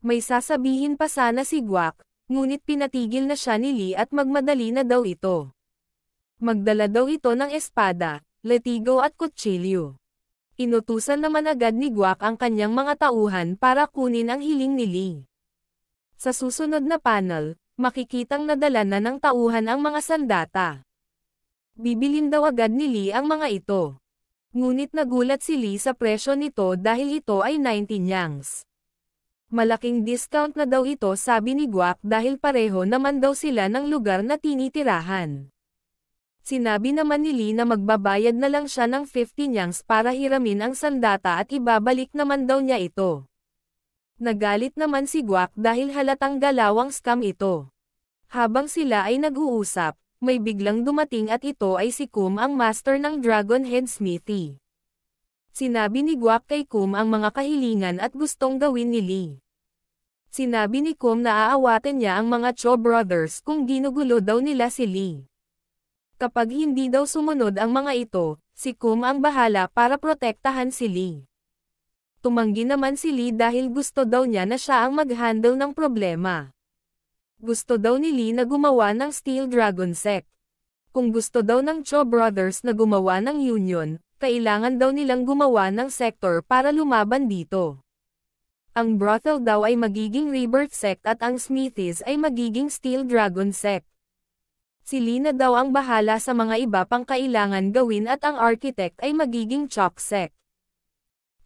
May sasabihin pa sana si Guak, ngunit pinatigil na siya ni Lee at magmadali na daw ito. Magdala daw ito ng espada, letigo at kutsilyo. Inutusan naman agad ni Guac ang kanyang mga tauhan para kunin ang hiling ni Ling. Sa susunod na panel, makikitang nadala na ng tauhan ang mga sandata. Bibilin daw agad ni Li ang mga ito. Ngunit nagulat si Li sa presyo nito dahil ito ay 19 yangs. Malaking discount na daw ito sabi ni Guac dahil pareho naman daw sila ng lugar na tinitirahan. Sinabi naman ni Lee na magbabayad na lang siya ng 50 yangs para hiramin ang sandata at ibabalik naman daw niya ito. Nagalit naman si Guak dahil halatang galawang scam ito. Habang sila ay nag-uusap, may biglang dumating at ito ay si Kum ang master ng Dragon Head Smithy. Sinabi ni Guak kay Kum ang mga kahilingan at gustong gawin ni Lee. Sinabi ni Kum na aawatin niya ang mga Cho brothers kung ginugulo daw nila si Lee. Kapag hindi daw sumunod ang mga ito, si Kum ang bahala para protektahan si Lee. Tumanggi naman si Lee dahil gusto daw niya na siya ang mag-handle ng problema. Gusto daw ni Lee na gumawa ng Steel Dragon Sect. Kung gusto daw ng Cho Brothers na gumawa ng union, kailangan daw nilang gumawa ng sector para lumaban dito. Ang brothel daw ay magiging rebirth sect at ang smithies ay magiging steel dragon sect. Si Lee daw ang bahala sa mga iba pang kailangan gawin at ang architect ay magiging chopsec.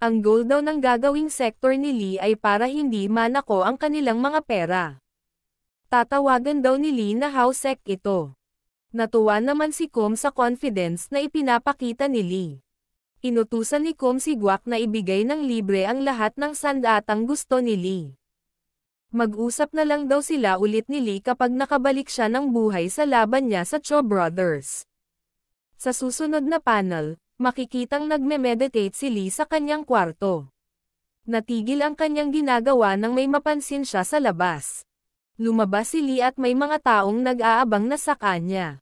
Ang goal daw ng gagawing sektor ni Lee ay para hindi manako ang kanilang mga pera. Tatawagan daw ni Lee na house housesec ito. Natuwa naman si Com sa confidence na ipinapakita ni Lee. Inutusan ni Com si Guac na ibigay ng libre ang lahat ng sandatang gusto ni Lee. Mag-usap na lang daw sila ulit ni Lee kapag nakabalik siya ng buhay sa laban niya sa Cho Brothers. Sa susunod na panel, makikitang nagme-meditate si Lee sa kanyang kwarto. Natigil ang kanyang ginagawa nang may mapansin siya sa labas. Lumabas si Lee at may mga taong nag-aabang na sa kanya.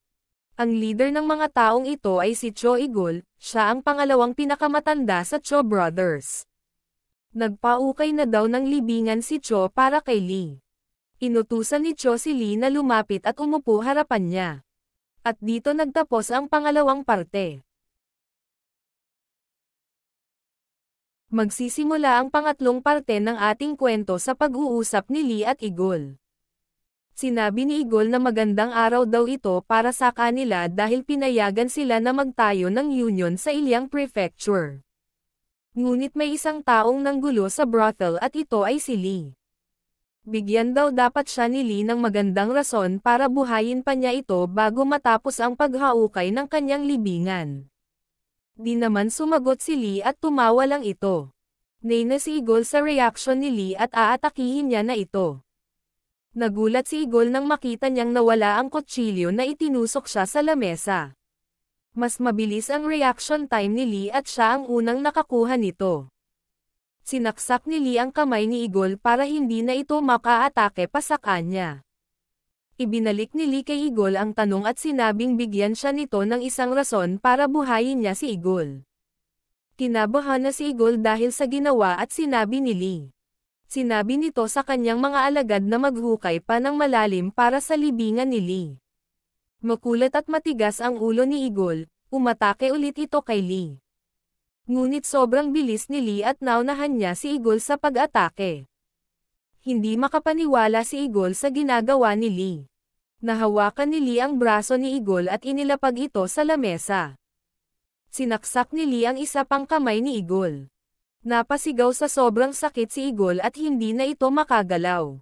Ang leader ng mga taong ito ay si Cho Igol, siya ang pangalawang pinakamatanda sa Cho Brothers. Nagpaukay na daw ng libingan si Cho para kay Lee. Inutusan ni Cho si Lee na lumapit at umupo harapan niya. At dito nagtapos ang pangalawang parte. Magsisimula ang pangatlong parte ng ating kwento sa pag-uusap ni Lee at Igol. Sinabi ni Igol na magandang araw daw ito para sa kanila dahil pinayagan sila na magtayo ng union sa Ilyang Prefecture. Ngunit may isang taong nanggulo sa brothel at ito ay si Lee. Bigyan daw dapat siya ni Lee ng magandang rason para buhayin pa niya ito bago matapos ang paghaukay ng kanyang libingan. Di naman sumagot si Lee at tumawa lang ito. Nay si Igol sa reaksyon ni Lee at aatakihin niya na ito. Nagulat si Igol nang makita niyang nawala ang kutsilyo na itinusok siya sa lamesa mas mabilis ang reaction time ni Lee at siya ang unang nakakuha nito. Sinaksak ni Lee ang kamay ni Igol para hindi na ito makaatake pa sa kanya. Ibinalik ni Lee kay Igol ang tanong at sinabing bigyan siya nito ng isang rason para buhayin niya si Igol. Kinabahan na si Igol dahil sa ginawa at sinabi ni Lee. Sinabi nito sa kanyang mga alagad na maghukay pa ng malalim para sa libingan ni Lee. Makulat at matigas ang ulo ni Igol, umatake ulit ito kay Lee. Ngunit sobrang bilis ni Lee at naunahan niya si Igol sa pag-atake. Hindi makapaniwala si Igol sa ginagawa ni Lee. Nahawakan ni Lee ang braso ni Igol at inilapag ito sa lamesa. Sinaksak ni Lee ang isa pang kamay ni Igol. Napasigaw sa sobrang sakit si Igol at hindi na ito makagalaw.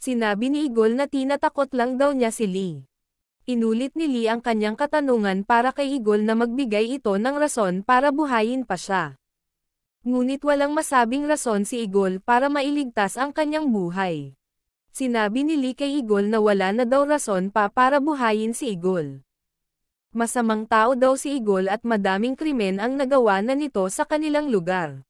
Sinabi ni Igol na tinatakot lang daw niya si Lee. Inulit ni Lee ang kanyang katanungan para kay Igol na magbigay ito ng rason para buhayin pa siya. Ngunit walang masabing rason si Igol para mailigtas ang kanyang buhay. Sinabi ni Lee kay Igol na wala na daw rason pa para buhayin si Igol. Masamang tao daw si Igol at madaming krimen ang nagawa na nito sa kanilang lugar.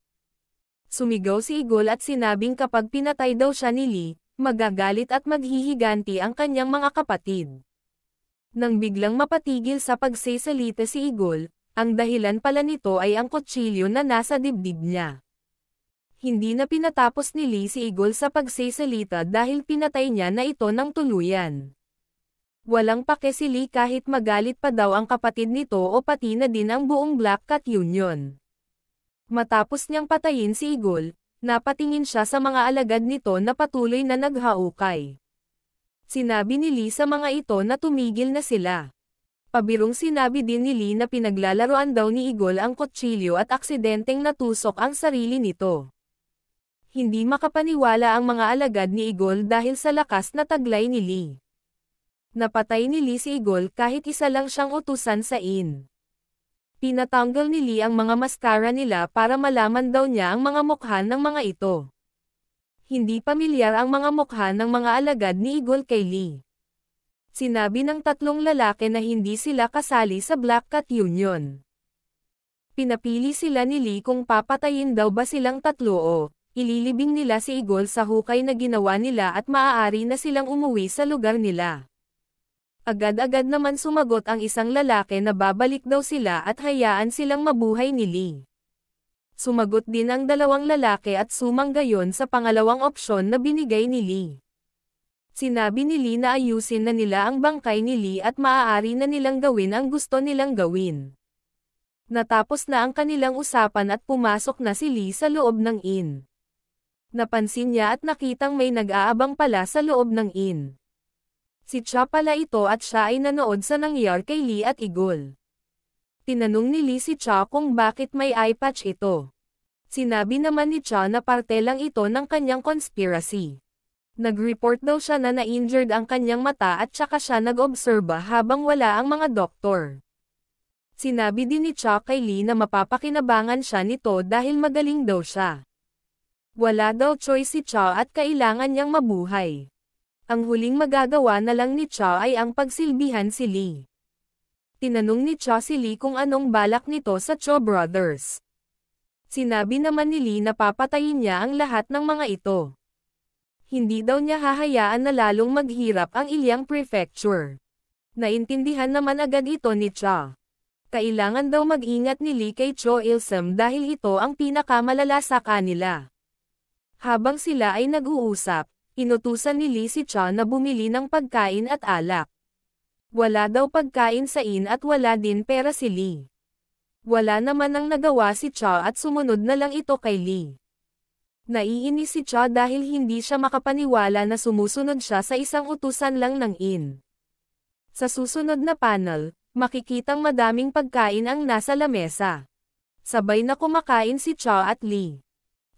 Sumigaw si Igol at sinabing kapag pinatay daw siya ni Lee, magagalit at maghihiganti ang kanyang mga kapatid. Nang biglang mapatigil sa pagsesalita si Igol, ang dahilan pala nito ay ang kutsilyo na nasa dibdib niya. Hindi na pinatapos ni Lee si Igol sa pagsesalita dahil pinatay niya na ito ng tuluyan. Walang pake si Lee kahit magalit pa daw ang kapatid nito o pati na din ang buong Black Cat Union. Matapos niyang patayin si Igol, napatingin siya sa mga alagad nito na patuloy na naghaukay. Sinabi ni Lee sa mga ito na tumigil na sila. Pabirong sinabi din ni Lee na pinaglalaroan daw ni Igol ang kutsilyo at aksidenteng natusok ang sarili nito. Hindi makapaniwala ang mga alagad ni Igol dahil sa lakas na taglay ni Lee. Napatay ni Lee si Igol kahit isa lang siyang utusan sa in. Pinatanggal ni Lee ang mga maskara nila para malaman daw niya ang mga mukha ng mga ito hindi pamilyar ang mga mukha ng mga alagad ni Eagle kay Lee. Sinabi ng tatlong lalaki na hindi sila kasali sa Black Cat Union. Pinapili sila ni Lee kung papatayin daw ba silang tatlo o ililibing nila si Igol sa hukay na ginawa nila at maaari na silang umuwi sa lugar nila. Agad-agad naman sumagot ang isang lalaki na babalik daw sila at hayaan silang mabuhay ni Lee. Sumagot din ang dalawang lalaki at sumanggayon sa pangalawang opsyon na binigay ni Lee. Sinabi ni Lee na ayusin na nila ang bangkay ni Lee at maaari na nilang gawin ang gusto nilang gawin. Natapos na ang kanilang usapan at pumasok na si Lee sa loob ng inn. Napansin niya at nakitang may nag-aabang pala sa loob ng inn. Si Cha pala ito at siya ay nanood sa nangyar kay Lee at Igol. Tinanong ni Lee si Cha kung bakit may eye patch ito. Sinabi naman ni Cha na parte lang ito ng kanyang conspiracy. Nag-report daw siya na na-injured ang kanyang mata at saka siya nag-obserba habang wala ang mga doktor. Sinabi din ni Cha kay Lee na mapapakinabangan siya nito dahil magaling daw siya. Wala daw choice si Cha at kailangan niyang mabuhay. Ang huling magagawa na lang ni Cha ay ang pagsilbihan si Lee. Tinanong ni Chossie Lee kung anong balak nito sa Cho Brothers. Sinabi naman ni Lee na papatayin niya ang lahat ng mga ito. Hindi daw niya hahayaan na lalong maghirap ang Ilyang Prefecture. Naintindihan naman agad ito ni Cha. Kailangan daw mag-ingat ni Lee kay Cho Ilsem dahil ito ang pinakamalala sa kanila. Habang sila ay nag-uusap, inutusan ni Lee si Cha na bumili ng pagkain at alak. Wala daw pagkain sa in at wala din pera si Lee. Wala naman ang nagawa si Cha at sumunod na lang ito kay Lee. Naiinis si Cha dahil hindi siya makapaniwala na sumusunod siya sa isang utusan lang ng in. Sa susunod na panel, makikitang madaming pagkain ang nasa lamesa. Sabay na kumakain si Cha at Lee.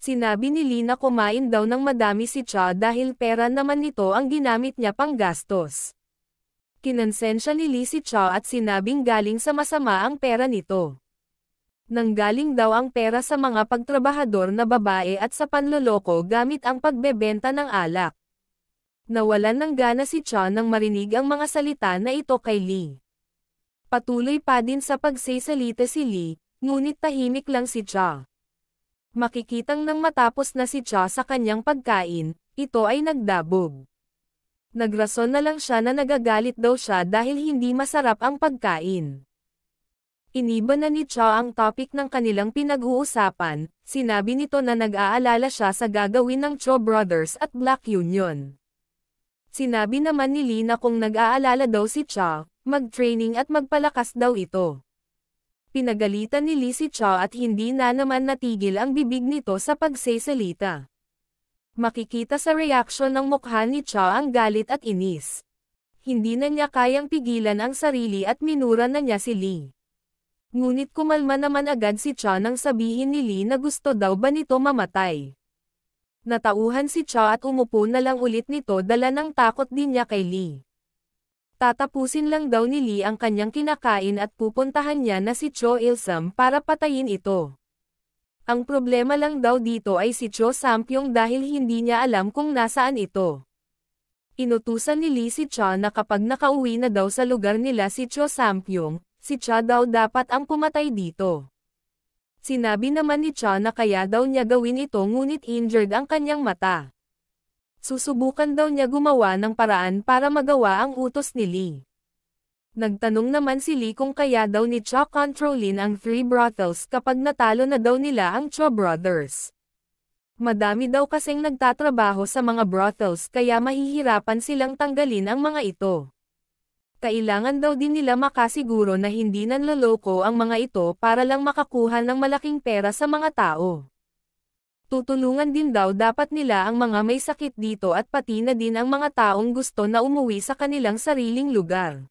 Sinabi ni Lee na kumain daw ng madami si Cha dahil pera naman nito ang ginamit niya pang gastos. Kinonsensya ni Lee si Chow at sinabing galing sa masama ang pera nito. Nang galing daw ang pera sa mga pagtrabahador na babae at sa panloloko gamit ang pagbebenta ng alak. Nawalan ng gana si Chow nang marinig ang mga salita na ito kay Lee. Patuloy pa din sa pagsesalita si Lee, ngunit tahimik lang si Chow. Makikitang nang matapos na si Cha sa kanyang pagkain, ito ay nagdabog. Nagrason na lang siya na nagagalit daw siya dahil hindi masarap ang pagkain. Iniba na ni Chao ang topic ng kanilang pinag-uusapan, sinabi nito na nag-aalala siya sa gagawin ng Cho Brothers at Black Union. Sinabi naman ni Lee na kung nag-aalala daw si Chao, mag-training at magpalakas daw ito. Pinagalitan ni Lee si Chao at hindi na naman natigil ang bibig nito sa pagsesalita. Makikita sa reaksyon ng mukha ni Cha ang galit at inis. Hindi na niya kayang pigilan ang sarili at minura na niya si Lee. Ngunit kumalma naman agad si Cha nang sabihin ni Lee na gusto daw ba nito mamatay. Natauhan si Cha at umupo na lang ulit nito dala ng takot din niya kay Lee. Tatapusin lang daw ni Lee ang kanyang kinakain at pupuntahan niya na si Cho Ilsam para patayin ito. Ang problema lang daw dito ay si Cho Sampyong dahil hindi niya alam kung nasaan ito. Inutusan ni Lee si Cha na kapag nakauwi na daw sa lugar nila si Cho Sampyong, si Cha daw dapat ang pumatay dito. Sinabi naman ni Cha na kaya daw niya gawin ito ngunit injured ang kanyang mata. Susubukan daw niya gumawa ng paraan para magawa ang utos ni Lee. Nagtanong naman si Lee kung kaya daw ni Cha controlin ang three brothels kapag natalo na daw nila ang Cho Brothers. Madami daw kasing nagtatrabaho sa mga brothels kaya mahihirapan silang tanggalin ang mga ito. Kailangan daw din nila makasiguro na hindi nanloloko ang mga ito para lang makakuha ng malaking pera sa mga tao. Tutulungan din daw dapat nila ang mga may sakit dito at pati na din ang mga taong gusto na umuwi sa kanilang sariling lugar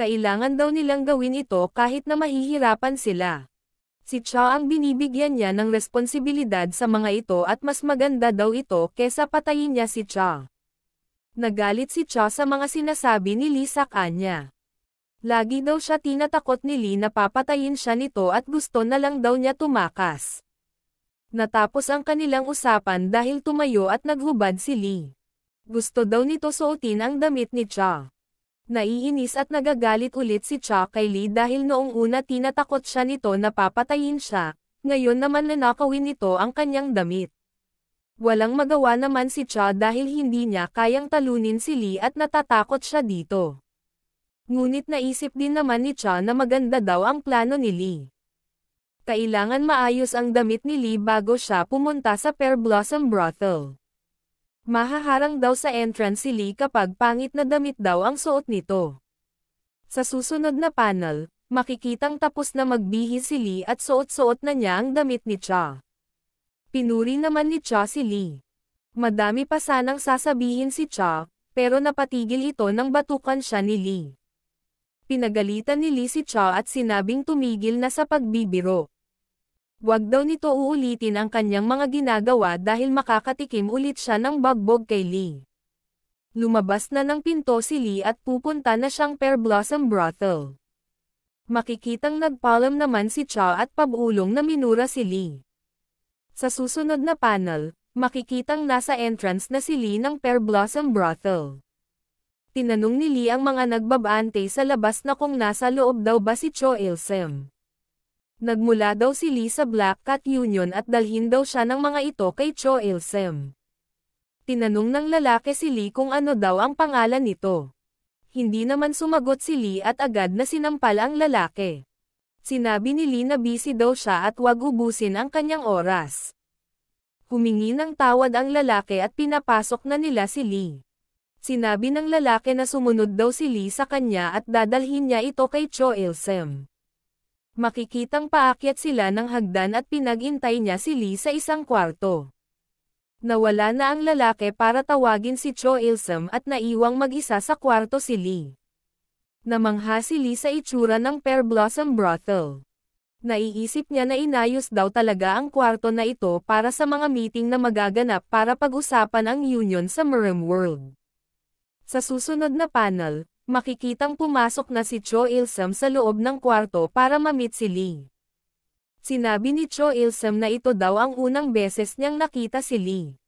kailangan daw nilang gawin ito kahit na mahihirapan sila. Si Cha ang binibigyan niya ng responsibilidad sa mga ito at mas maganda daw ito kesa patayin niya si Cha. Nagalit si Cha sa mga sinasabi ni Lee sa kanya. Lagi daw siya tinatakot ni Lee na papatayin siya nito at gusto na lang daw niya tumakas. Natapos ang kanilang usapan dahil tumayo at naghubad si Lee. Gusto daw nito suotin ang damit ni Cha. Naiinis at nagagalit ulit si Cha kay Lee dahil noong una tinatakot siya nito na papatayin siya, ngayon naman nanakawin nito ang kanyang damit. Walang magawa naman si Cha dahil hindi niya kayang talunin si Lee at natatakot siya dito. Ngunit naisip din naman ni Cha na maganda daw ang plano ni Lee. Kailangan maayos ang damit ni Lee bago siya pumunta sa Pear Blossom Brothel. Mahaharang daw sa entrance si Lee kapag pangit na damit daw ang suot nito. Sa susunod na panel, makikitang tapos na magbihis si Lee at suot-suot na niya ang damit ni Cha. Pinuri naman ni Cha si Lee. Madami pa sanang sasabihin si Cha, pero napatigil ito nang batukan siya ni Lee. Pinagalitan ni Lee si Cha at sinabing tumigil na sa pagbibiro. Huwag daw nito uulitin ang kanyang mga ginagawa dahil makakatikim ulit siya ng bagbog kay Lee. Lumabas na ng pinto si Lee at pupunta na siyang Pear Blossom Brothel. Makikitang nagpalam naman si Chow at pabulong na minura si Lee. Sa susunod na panel, makikitang nasa entrance na si Lee ng Pear Blossom Brothel. Tinanong ni Lee ang mga nagbabante sa labas na kung nasa loob daw ba si Cho il Nagmula daw si Lisa Black Cat Union at dalhin daw siya ng mga ito kay Cho Ilsem. Tinanong ng lalaki si Lee kung ano daw ang pangalan nito. Hindi naman sumagot si Lee at agad na sinampal ang lalaki. Sinabi ni Lee na busy daw siya at wag ubusin ang kanyang oras. Humingi ng tawad ang lalaki at pinapasok na nila si Lee. Sinabi ng lalaki na sumunod daw si Lee sa kanya at dadalhin niya ito kay Cho Ilsem. Makikitang paakyat sila ng hagdan at pinagintay niya si Lee sa isang kwarto. Nawala na ang lalaki para tawagin si Cho Ilsum at naiwang mag-isa sa kwarto si Lee. Namangha si Lee sa itsura ng Pear Blossom Brothel. Naiisip niya na inayos daw talaga ang kwarto na ito para sa mga meeting na magaganap para pag-usapan ang union sa Merrim World. Sa susunod na panel, makikitang pumasok na si Cho Il-sum sa loob ng kwarto para mamit si Ling. Sinabi ni Cho Il-sum na ito daw ang unang beses niyang nakita si Ling.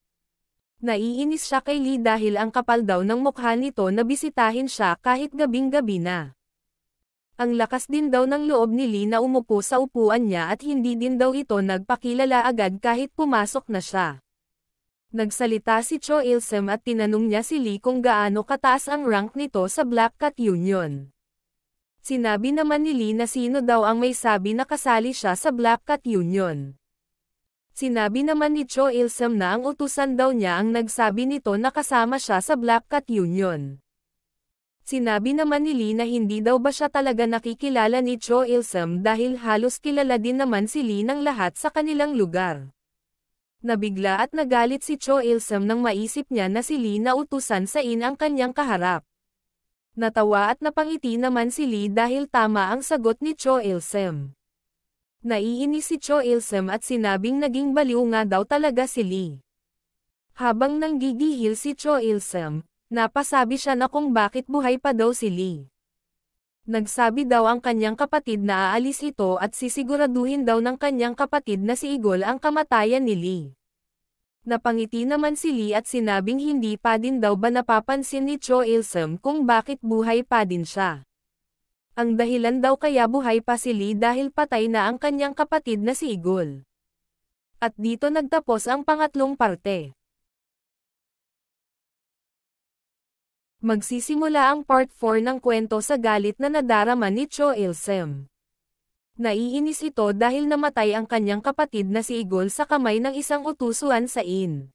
Naiinis siya kay Lee dahil ang kapal daw ng mukha nito na bisitahin siya kahit gabing-gabi na. Ang lakas din daw ng loob ni Lee na umupo sa upuan niya at hindi din daw ito nagpakilala agad kahit pumasok na siya. Nagsalita si Cho Il-sung at tinanong niya si Lee kung gaano kataas ang rank nito sa Black Cat Union. Sinabi naman ni Lee na sino daw ang may sabi na kasali siya sa Black Cat Union. Sinabi naman ni Cho Il-sung na ang utusan daw niya ang nagsabi nito na kasama siya sa Black Cat Union. Sinabi naman ni Lee na hindi daw ba siya talaga nakikilala ni Cho Il-sung dahil halos kilala din naman si Lee ng lahat sa kanilang lugar. Nabigla at nagalit si Cho Ilsam nang maisip niya na si Lee na utusan sa in ang kanyang kaharap. Natawa at napangiti naman si Lee dahil tama ang sagot ni Cho Ilsam. Naiinis si Cho Ilsam at sinabing naging baliw nga daw talaga si Lee. Habang nanggigihil si Cho Ilsam, napasabi siya na kung bakit buhay pa daw si Lee. Nagsabi daw ang kanyang kapatid na aalis ito at sisiguraduhin daw ng kanyang kapatid na si Igol ang kamatayan ni Lee. Napangiti naman si Lee at sinabing hindi pa din daw ba napapansin ni Cho Ilsum kung bakit buhay pa din siya. Ang dahilan daw kaya buhay pa si Lee dahil patay na ang kanyang kapatid na si Igol. At dito nagtapos ang pangatlong parte. Magsisimula ang part 4 ng kwento sa galit na nadarama ni Cho Il-sem. Naiinis ito dahil namatay ang kanyang kapatid na si Igol sa kamay ng isang utusuan sa in.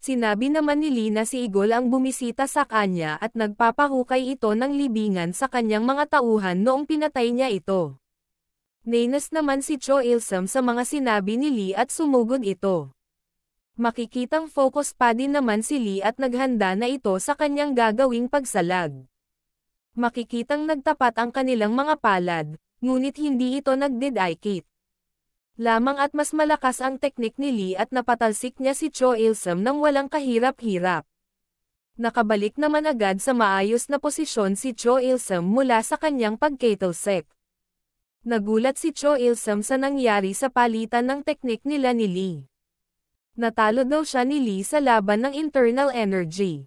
Sinabi naman ni Lee na si Igol ang bumisita sa kanya at nagpapahukay ito ng libingan sa kanyang mga tauhan noong pinatay niya ito. Nainas naman si Cho Il-sem sa mga sinabi ni Lee at sumugod ito makikitang focus pa din naman si Lee at naghanda na ito sa kanyang gagawing pagsalag. Makikitang nagtapat ang kanilang mga palad, ngunit hindi ito nagdid-eye kit. Lamang at mas malakas ang teknik ni Lee at napatalsik niya si Cho Ilsam nang walang kahirap-hirap. Nakabalik naman agad sa maayos na posisyon si Cho Ilsam mula sa kanyang pag-catlesec. Nagulat si Cho Ilsam sa nangyari sa palitan ng teknik nila ni Lee. Natalo daw siya ni Lee sa laban ng internal energy.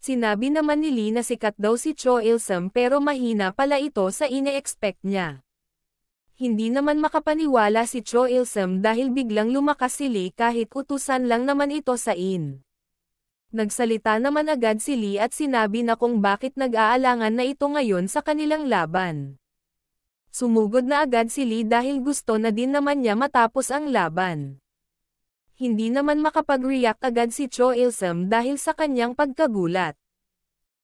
Sinabi naman ni Lee na sikat daw si Cho Il-sung pero mahina pala ito sa ine-expect niya. Hindi naman makapaniwala si Cho Il-sung dahil biglang lumakas si Lee kahit utusan lang naman ito sa in. Nagsalita naman agad si Lee at sinabi na kung bakit nag-aalangan na ito ngayon sa kanilang laban. Sumugod na agad si Lee dahil gusto na din naman niya matapos ang laban hindi naman makapag-react agad si Cho Il-sum dahil sa kanyang pagkagulat.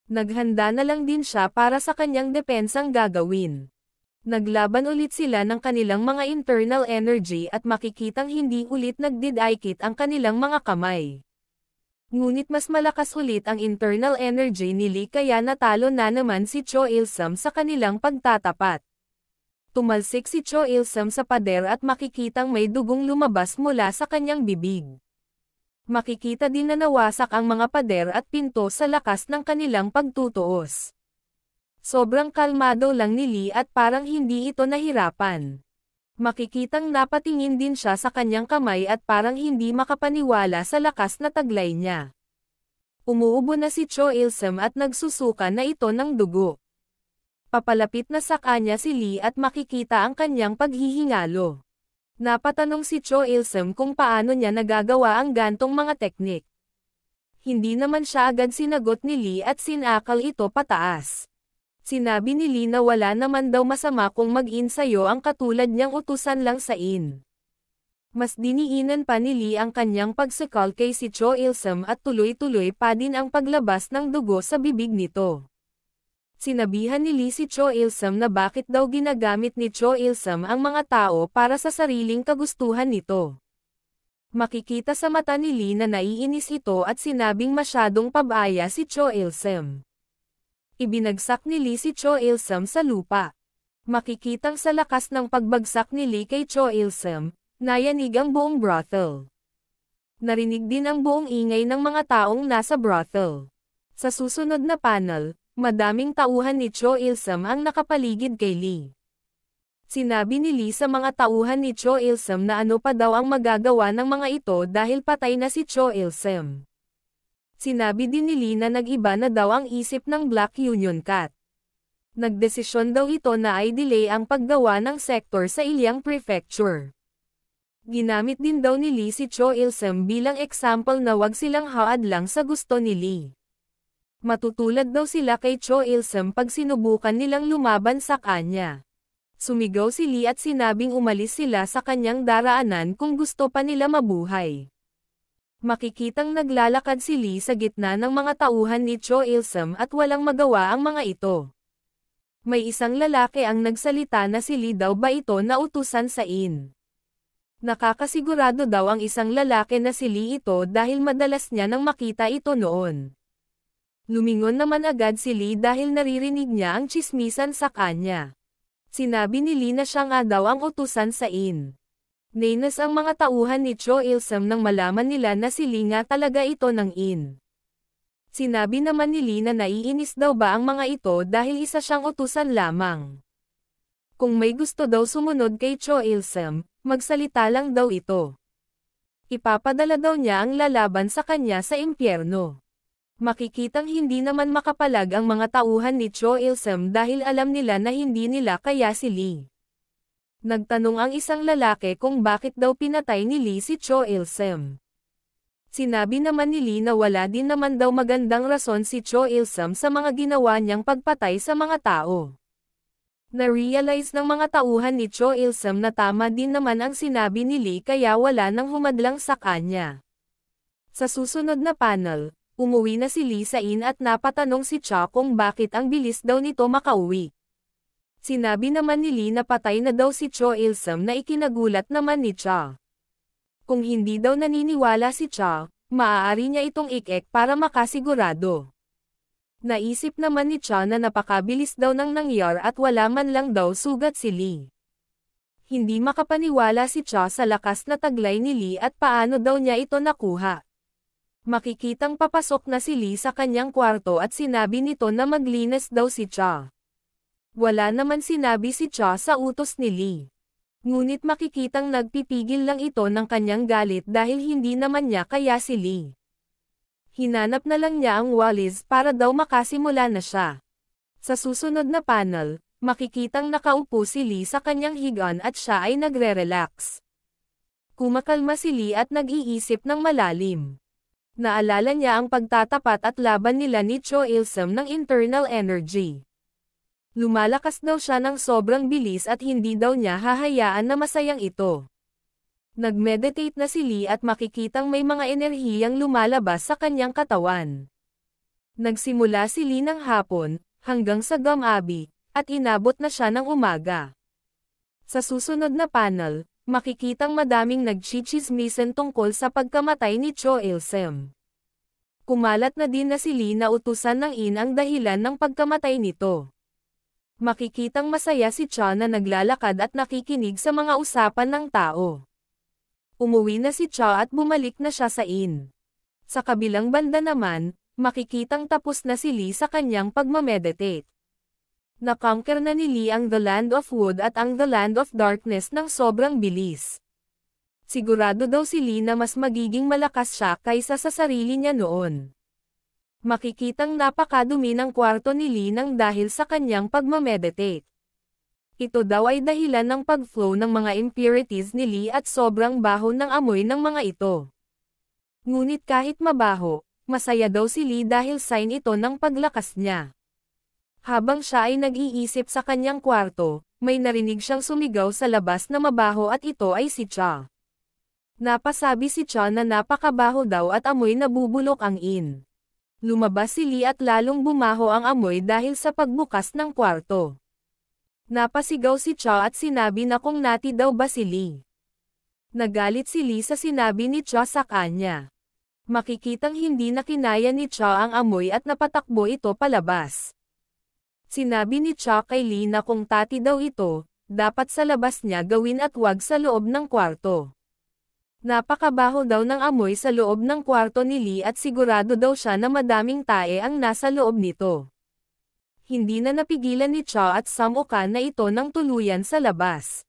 Naghanda na lang din siya para sa kanyang depensang gagawin. Naglaban ulit sila ng kanilang mga internal energy at makikitang hindi ulit nagdidaikit ang kanilang mga kamay. Ngunit mas malakas ulit ang internal energy ni Lee kaya natalo na naman si Cho Il-sum sa kanilang pagtatapat tumalsik si Cho Il-sum sa pader at makikitang may dugong lumabas mula sa kanyang bibig. Makikita din na nawasak ang mga pader at pinto sa lakas ng kanilang pagtutuos. Sobrang kalmado lang ni Lee at parang hindi ito nahirapan. Makikitang napatingin din siya sa kanyang kamay at parang hindi makapaniwala sa lakas na taglay niya. Umuubo na si Cho Il-sum at nagsusuka na ito ng dugo. Papalapit na sa kanya si Lee at makikita ang kanyang paghihingalo. Napatanong si Cho Ilsem kung paano niya nagagawa ang gantong mga teknik. Hindi naman siya agad sinagot ni Lee at sinakal ito pataas. Sinabi ni Lee na wala naman daw masama kung mag-insayo ang katulad niyang utusan lang sa in. Mas diniinan pa ni Lee ang kanyang pagsakal kay si Cho Ilsem at tuloy-tuloy pa din ang paglabas ng dugo sa bibig nito sinabihan ni Lee si Cho Il-sum na bakit daw ginagamit ni Cho Il-sum ang mga tao para sa sariling kagustuhan nito. Makikita sa mata ni Lee na naiinis ito at sinabing masyadong pabaya si Cho Il-sum. Ibinagsak ni Lee si Cho Il-sum sa lupa. Makikitang sa lakas ng pagbagsak ni Lee kay Cho Il-sum, nayanig ang buong brothel. Narinig din ang buong ingay ng mga taong nasa brothel. Sa susunod na panel, Madaming tauhan ni Cho Ilsam ang nakapaligid kay Lee. Sinabi ni Lee sa mga tauhan ni Cho Ilsam na ano pa daw ang magagawa ng mga ito dahil patay na si Cho Ilsam. Sinabi din ni Lee na nag-iba na daw ang isip ng Black Union Cat. Nagdesisyon daw ito na ay delay ang paggawa ng sektor sa Ilyang Prefecture. Ginamit din daw ni Lee si Cho Ilsam bilang example na wag silang haad lang sa gusto ni Lee. Matutulad daw sila kay Cho Il-sung pag sinubukan nilang lumaban sa kanya. Sumigaw si Lee at sinabing umalis sila sa kanyang daraanan kung gusto pa nila mabuhay. Makikitang naglalakad si Lee sa gitna ng mga tauhan ni Cho Il-sung at walang magawa ang mga ito. May isang lalaki ang nagsalita na si Lee daw ba ito na utusan sa in. Nakakasigurado daw ang isang lalaki na si Lee ito dahil madalas niya nang makita ito noon. Lumingon naman agad si Lee dahil naririnig niya ang chismisan sa kanya. Sinabi ni Lee na siya nga daw ang utusan sa in. Nainas ang mga tauhan ni Cho Ilsam nang malaman nila na si Lee nga talaga ito ng in. Sinabi naman ni Lee na naiinis daw ba ang mga ito dahil isa siyang utusan lamang. Kung may gusto daw sumunod kay Cho Ilsam, magsalita lang daw ito. Ipapadala daw niya ang lalaban sa kanya sa impyerno. Makikitang hindi naman makapalag ang mga tauhan ni Cho Il-sung dahil alam nila na hindi nila kaya si Lee. Nagtanong ang isang lalaki kung bakit daw pinatay ni Lee si Cho Il-sung. Sinabi naman ni Lee na wala din naman daw magandang rason si Cho Il-sung sa mga ginawa niyang pagpatay sa mga tao. Na-realize ng mga tauhan ni Cho Il-sung na tama din naman ang sinabi ni Lee kaya wala nang humadlang sa kanya. Sa susunod na panel, Umuwi na si Lisa in at napatanong si Cha kung bakit ang bilis daw nito makauwi. Sinabi naman ni Lee na patay na daw si Cho Ilsam na ikinagulat naman ni Cha. Kung hindi daw naniniwala si Cha, maaari niya itong ikek para makasigurado. Naisip naman ni Cha na napakabilis daw ng nangyar at wala man lang daw sugat si Lee. Hindi makapaniwala si Cha sa lakas na taglay ni Lee at paano daw niya ito nakuha. Makikitang papasok na si Lee sa kanyang kwarto at sinabi nito na maglinis daw si Cha. Wala naman sinabi si Cha sa utos ni Lee. Ngunit makikitang nagpipigil lang ito ng kanyang galit dahil hindi naman niya kaya si Lee. Hinanap na lang niya ang Wallis para daw makasimula na siya. Sa susunod na panel, makikitang nakaupo si Lee sa kanyang higaan at siya ay nagre-relax. Kumakalma si Lee at nag-iisip ng malalim naalala niya ang pagtatapat at laban nila ni Cho Ilsum ng internal energy. Lumalakas daw siya ng sobrang bilis at hindi daw niya hahayaan na masayang ito. Nagmeditate na si Lee at makikitang may mga enerhiyang lumalabas sa kanyang katawan. Nagsimula si Lee ng hapon, hanggang sa gamabi, at inabot na siya ng umaga. Sa susunod na panel, makikitang madaming nagchichismisan tungkol sa pagkamatay ni Cho Il-sem. Kumalat na din na si Lee na utusan ng in ang dahilan ng pagkamatay nito. Makikitang masaya si Cha na naglalakad at nakikinig sa mga usapan ng tao. Umuwi na si Cha at bumalik na siya sa in. Sa kabilang banda naman, makikitang tapos na si Lee sa kanyang pagmameditate. Nakonquer na ni Lee ang The Land of Wood at ang The Land of Darkness ng sobrang bilis. Sigurado daw si Lee na mas magiging malakas siya kaysa sa sarili niya noon. Makikitang napakadumi ng kwarto ni Lee nang dahil sa kanyang pagmameditate. Ito daw ay dahilan ng pag-flow ng mga impurities ni Lee at sobrang baho ng amoy ng mga ito. Ngunit kahit mabaho, masaya daw si Lee dahil sign ito ng paglakas niya. Habang siya ay nag-iisip sa kanyang kwarto, may narinig siyang sumigaw sa labas na mabaho at ito ay si Cha. Napasabi si Cha na napakabaho daw at amoy nabubulok ang in. Lumabas si Lee at lalong bumaho ang amoy dahil sa pagbukas ng kwarto. Napasigaw si Cha at sinabi na kung nati daw ba si Lee. Nagalit si Lee sa sinabi ni Cha sa kanya. Makikitang hindi na kinaya ni Cha ang amoy at napatakbo ito palabas. Sinabi ni Chuck kay Lee na kung tati daw ito, dapat sa labas niya gawin at wag sa loob ng kwarto. Napakabaho daw ng amoy sa loob ng kwarto ni Lee at sigurado daw siya na madaming tae ang nasa loob nito. Hindi na napigilan ni Cha at Samuka na ito ng tuluyan sa labas.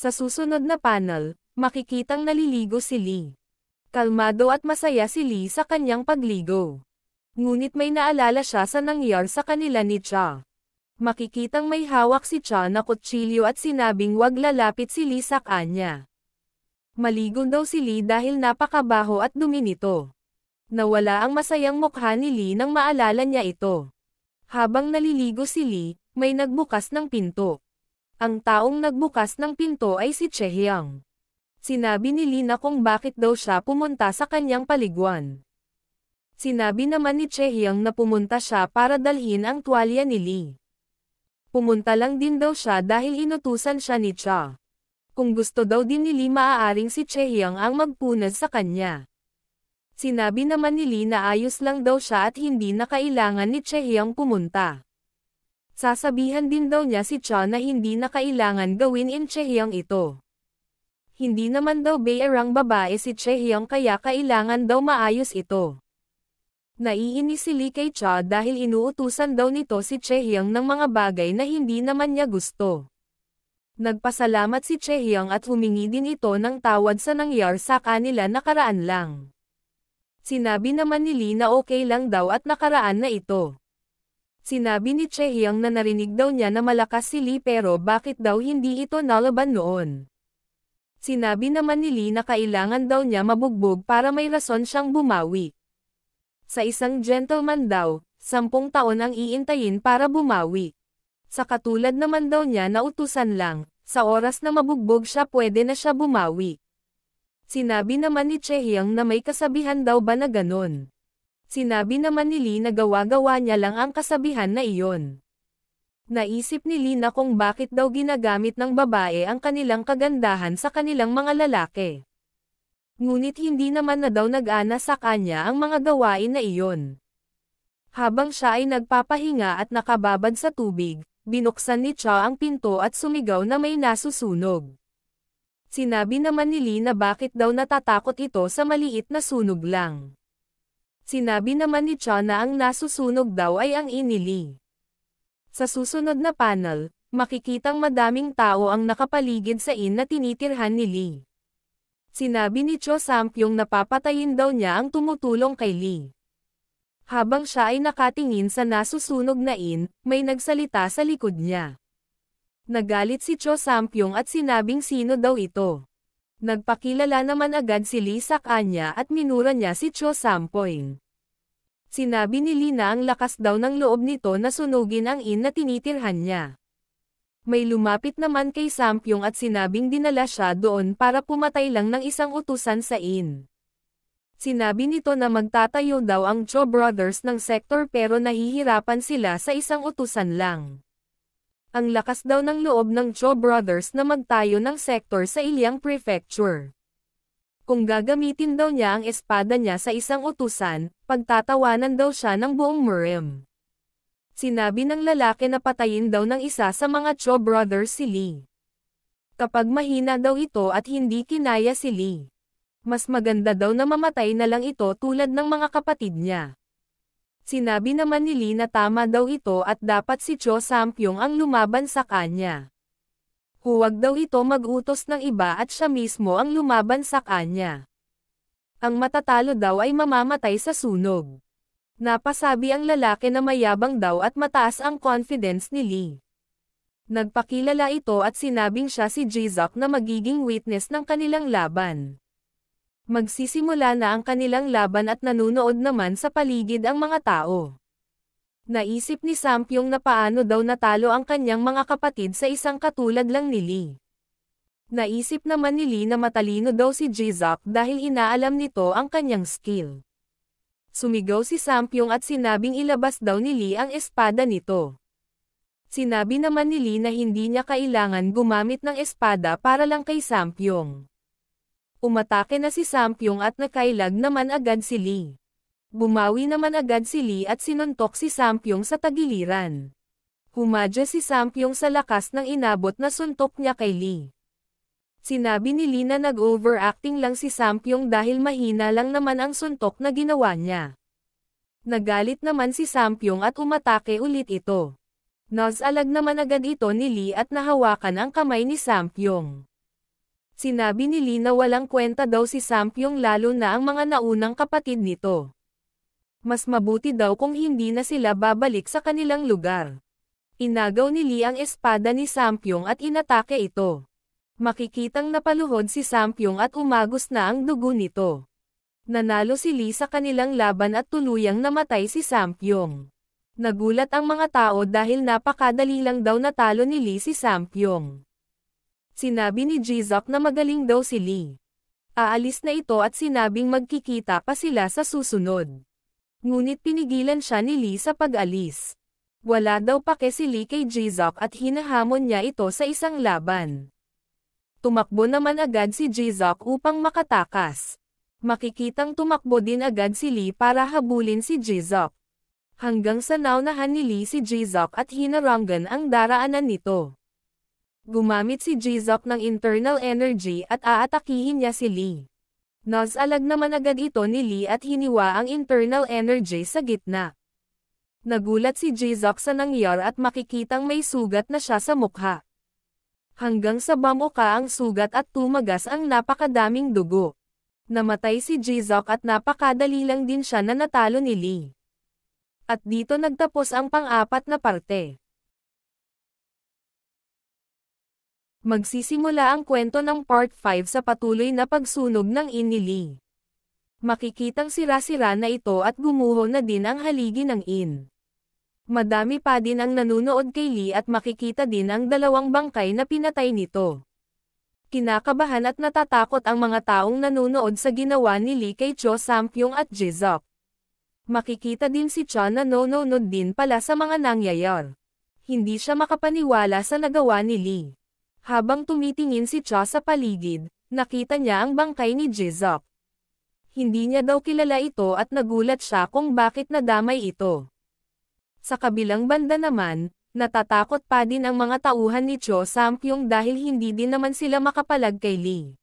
Sa susunod na panel, makikitang naliligo si Lee. Kalmado at masaya si Lee sa kanyang pagligo. Ngunit may naalala siya sa nangyar sa kanila ni Cha. Makikitang may hawak si Cha na kutsilyo at sinabing wag lalapit si Lee sa kanya. Maligon daw si Lee dahil napakabaho at dumi nito. Nawala ang masayang mukha ni Lee nang maalala niya ito. Habang naliligo si Lee, may nagbukas ng pinto. Ang taong nagbukas ng pinto ay si Chehyang. Sinabi ni Lee na kung bakit daw siya pumunta sa kanyang paliguan. Sinabi naman ni Chehyang na pumunta siya para dalhin ang tuwalya ni Lee. Pumunta lang din daw siya dahil inutusan siya ni Cha. Kung gusto daw din ni Lee maaaring si Chehyang ang magpunas sa kanya. Sinabi naman ni Lee na ayos lang daw siya at hindi na kailangan ni Chehyang pumunta. Sasabihan din daw niya si Cha na hindi na kailangan gawin in Chehyang ito. Hindi naman daw bayarang babae si Chehyang kaya kailangan daw maayos ito. Naiinis si Lee kay Cha dahil inuutusan daw nito si Chehyang ng mga bagay na hindi naman niya gusto. Nagpasalamat si Chehyang at humingi din ito ng tawad sa nangyar sa kanila nakaraan lang. Sinabi naman ni Lee na okay lang daw at nakaraan na ito. Sinabi ni Chehyang na narinig daw niya na malakas si Lee pero bakit daw hindi ito nalaban noon. Sinabi naman ni Lee na kailangan daw niya mabugbog para may rason siyang bumawi. Sa isang gentleman daw, sampung taon ang iintayin para bumawi. Sa katulad naman daw niya na utusan lang, sa oras na mabugbog siya pwede na siya bumawi. Sinabi naman ni Chehyang na may kasabihan daw ba na ganon. Sinabi naman ni Lee na gawa-gawa niya lang ang kasabihan na iyon. Naisip ni na kung bakit daw ginagamit ng babae ang kanilang kagandahan sa kanilang mga lalaki. Ngunit hindi naman na daw nag-ana sa kanya ang mga gawain na iyon. Habang siya ay nagpapahinga at nakababad sa tubig, binuksan ni Cha ang pinto at sumigaw na may nasusunog. Sinabi naman ni Lee na bakit daw natatakot ito sa maliit na sunog lang. Sinabi naman ni Cha na ang nasusunog daw ay ang inili. Sa susunod na panel, makikitang madaming tao ang nakapaligid sa in na tinitirhan ni Lee. Sinabi ni Cho Samkyung na papatayin daw niya ang tumutulong kay Lee. Habang siya ay nakatingin sa nasusunog na in, may nagsalita sa likod niya. Nagalit si Cho Samkyung at sinabing sino daw ito. Nagpakilala naman agad si Lee sa kanya at minura niya si Cho Sampoing. Sinabi ni Lee na ang lakas daw ng loob nito na sunugin ang in na tinitirhan niya. May lumapit naman kay Sampyong at sinabing dinala siya doon para pumatay lang ng isang utusan sa in. Sinabi nito na magtatayo daw ang Cho Brothers ng sektor pero nahihirapan sila sa isang utusan lang. Ang lakas daw ng loob ng Cho Brothers na magtayo ng sektor sa Iliang Prefecture. Kung gagamitin daw niya ang espada niya sa isang utusan, pagtatawanan daw siya ng buong Murim. Sinabi ng lalaki na patayin daw ng isa sa mga Cho brothers si Lee. Kapag mahina daw ito at hindi kinaya si Lee. Mas maganda daw na mamatay na lang ito tulad ng mga kapatid niya. Sinabi naman ni Lee na tama daw ito at dapat si Cho Sampyong ang lumaban sa kanya. Huwag daw ito magutos ng iba at siya mismo ang lumaban sa kanya. Ang matatalo daw ay mamamatay sa sunog. Napasabi ang lalaki na mayabang daw at mataas ang confidence ni Lee. Nagpakilala ito at sinabing siya si Jizok na magiging witness ng kanilang laban. Magsisimula na ang kanilang laban at nanunood naman sa paligid ang mga tao. Naisip ni Sampyong na paano daw natalo ang kanyang mga kapatid sa isang katulad lang ni Lee. Naisip naman ni Lee na matalino daw si Jizok dahil inaalam nito ang kanyang skill. Sumigaw si Sampyong at sinabing ilabas daw ni Lee ang espada nito. Sinabi naman ni Lee na hindi niya kailangan gumamit ng espada para lang kay Sampyong. Umatake na si Sampyong at nakailag naman agad si Lee. Bumawi naman agad si Lee at sinuntok si Sampyong sa tagiliran. Humadya si Sampyong sa lakas ng inabot na suntok niya kay Lee. Sinabi ni Lina nag-overacting lang si Sampyong dahil mahina lang naman ang suntok na ginawa niya. Nagalit naman si Sampyong at umatake ulit ito. Nazalag naman agad ito ni Lee at nahawakan ang kamay ni Sampyong. Sinabi ni Lee na walang kwenta daw si Sampyong lalo na ang mga naunang kapatid nito. Mas mabuti daw kung hindi na sila babalik sa kanilang lugar. Inagaw ni Lee ang espada ni Sampyong at inatake ito makikitang napaluhod si Sampyong at umagos na ang dugo nito. Nanalo si Lee sa kanilang laban at tuluyang namatay si Sampyong. Nagulat ang mga tao dahil napakadali lang daw natalo ni Lee si Sampyong. Sinabi ni Jizok na magaling daw si Lee. Aalis na ito at sinabing magkikita pa sila sa susunod. Ngunit pinigilan siya ni Lee sa pag-alis. Wala daw pake si Lee kay Jizok at hinahamon niya ito sa isang laban. Tumakbo naman agad si Jizok upang makatakas. Makikitang tumakbo din agad si Lee para habulin si Jizok. Hanggang sa naunahan ni Lee si Jizok at hinaranggan ang daraanan nito. Gumamit si Jizok ng internal energy at aatakihin niya si Lee. Nazalag naman agad ito ni Lee at hiniwa ang internal energy sa gitna. Nagulat si Jizok sa nangyar at makikitang may sugat na siya sa mukha. Hanggang sa bamuka ang sugat at tumagas ang napakadaming dugo. Namatay si Jizok at napakadali lang din siya na natalo ni Lee. At dito nagtapos ang pang-apat na parte. Magsisimula ang kwento ng Part 5 sa patuloy na pagsunog ng in Lee. Makikitang sira-sira na ito at gumuho na din ang haligi ng in. Madami pa din ang nanunood kay Lee at makikita din ang dalawang bangkay na pinatay nito. Kinakabahan at natatakot ang mga taong nanunood sa ginawa ni Lee kay Cho Sampyong at Jizok. Makikita din si Cho na nanonood din pala sa mga nangyayar. Hindi siya makapaniwala sa nagawa ni Lee. Habang tumitingin si Cho sa paligid, nakita niya ang bangkay ni Jizok. Hindi niya daw kilala ito at nagulat siya kung bakit nadamay ito. Sa kabilang banda naman, natatakot pa din ang mga tauhan ni Cho Samkyung dahil hindi din naman sila makapalag kay Lee.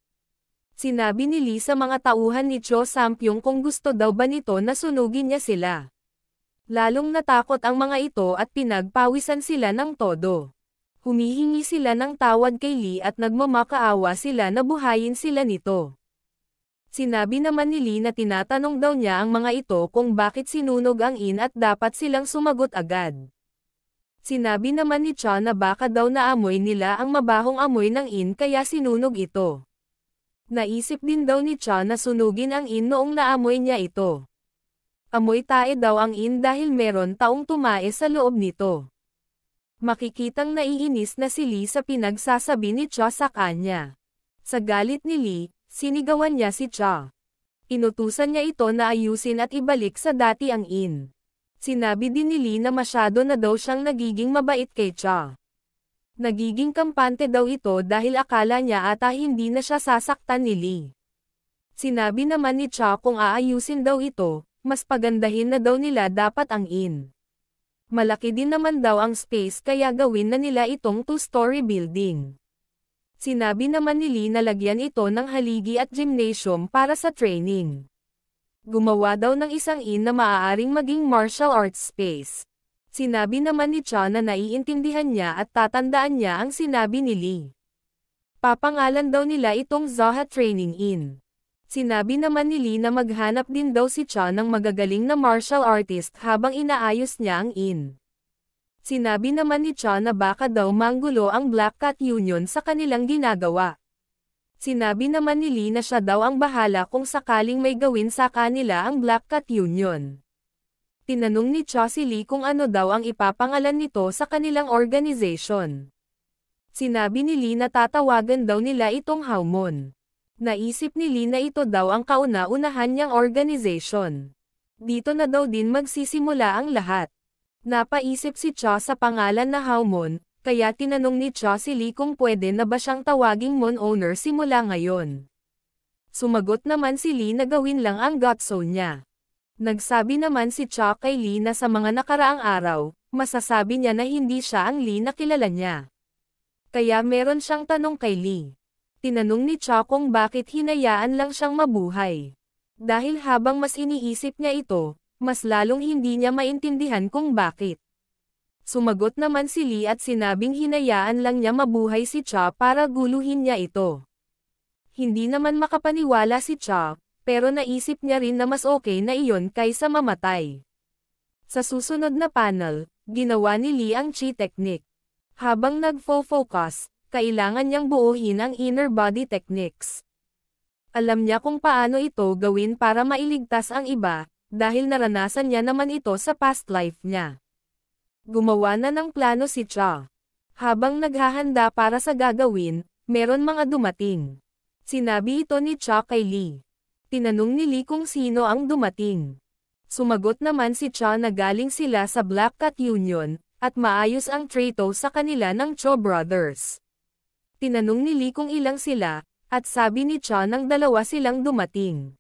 Sinabi ni Lee sa mga tauhan ni Cho Samkyung kung gusto daw ba nito na sunugin niya sila. Lalong natakot ang mga ito at pinagpawisan sila ng todo. Humihingi sila ng tawad kay Lee at nagmamakaawa sila na buhayin sila nito. Sinabi naman ni Lee na tinatanong daw niya ang mga ito kung bakit sinunog ang in at dapat silang sumagot agad. Sinabi naman ni Cha na baka daw naamoy nila ang mabahong amoy ng in kaya sinunog ito. Naisip din daw ni Cha na sunugin ang in noong naamoy niya ito. Amoy tae daw ang in dahil meron taong tumae sa loob nito. Makikitang naiinis na si Lee sa pinagsasabi ni Cho sa kanya. Sa galit ni Lee, Sinigawan niya si Cha. Inutusan niya ito na ayusin at ibalik sa dati ang in. Sinabi din ni Lee na masyado na daw siyang nagiging mabait kay Cha. Nagiging kampante daw ito dahil akala niya ata hindi na siya sasaktan ni Lee. Sinabi naman ni Cha kung aayusin daw ito, mas pagandahin na daw nila dapat ang in. Malaki din naman daw ang space kaya gawin na nila itong two-story building. Sinabi naman ni Lee na lagyan ito ng haligi at gymnasium para sa training. Gumawa daw ng isang in na maaaring maging martial arts space. Sinabi naman ni Cha na naiintindihan niya at tatandaan niya ang sinabi ni Lee. Papangalan daw nila itong Zaha Training Inn. Sinabi naman ni Lee na maghanap din daw si Cha ng magagaling na martial artist habang inaayos niya ang inn. Sinabi naman ni Cha na baka daw manggulo ang Black Cat Union sa kanilang ginagawa. Sinabi naman ni Lee na siya daw ang bahala kung sakaling may gawin sa kanila ang Black Cat Union. Tinanong ni Cha si Lee kung ano daw ang ipapangalan nito sa kanilang organization. Sinabi ni Lee na tatawagan daw nila itong Haumon. Naisip ni Lee na ito daw ang kauna-unahan niyang organization. Dito na daw din magsisimula ang lahat. Napaisip si Cha sa pangalan na Haumon, kaya tinanong ni Cha si Lee kung pwede na ba siyang tawaging Mon Owner simula ngayon. Sumagot naman si Lee na gawin lang ang gutso niya. Nagsabi naman si Cha kay Lee na sa mga nakaraang araw, masasabi niya na hindi siya ang Lee na kilala niya. Kaya meron siyang tanong kay Lee. Tinanong ni Cha kung bakit hinayaan lang siyang mabuhay. Dahil habang mas iniisip niya ito, mas lalong hindi niya maintindihan kung bakit. Sumagot naman si Lee at sinabing hinayaan lang niya mabuhay si Cha para guluhin niya ito. Hindi naman makapaniwala si Cha, pero naisip niya rin na mas okay na iyon kaysa mamatay. Sa susunod na panel, ginawa ni Lee ang chi technique. Habang nagfo-focus, kailangan niyang buuhin ang inner body techniques. Alam niya kung paano ito gawin para mailigtas ang iba, dahil naranasan niya naman ito sa past life niya. Gumawa na ng plano si Cha. Habang naghahanda para sa gagawin, meron mga dumating. Sinabi ito ni Cha kay Lee. Tinanong ni Lee kung sino ang dumating. Sumagot naman si Cha na galing sila sa Black Cat Union, at maayos ang trato sa kanila ng Cho Brothers. Tinanong ni Lee kung ilang sila, at sabi ni Cha nang dalawa silang dumating.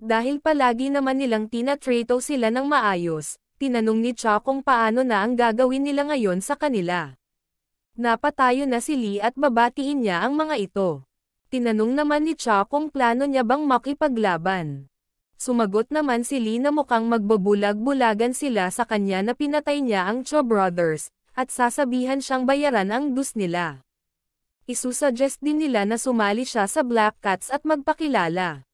Dahil palagi naman nilang tinatrato sila ng maayos, tinanong ni Cha kung paano na ang gagawin nila ngayon sa kanila. Napatayo na si Lee at babatiin niya ang mga ito. Tinanong naman ni Cha kung plano niya bang makipaglaban. Sumagot naman si Lee na mukhang magbabulag-bulagan sila sa kanya na pinatay niya ang Cho Brothers, at sasabihan siyang bayaran ang dus nila. Isusuggest din nila na sumali siya sa Black Cats at magpakilala.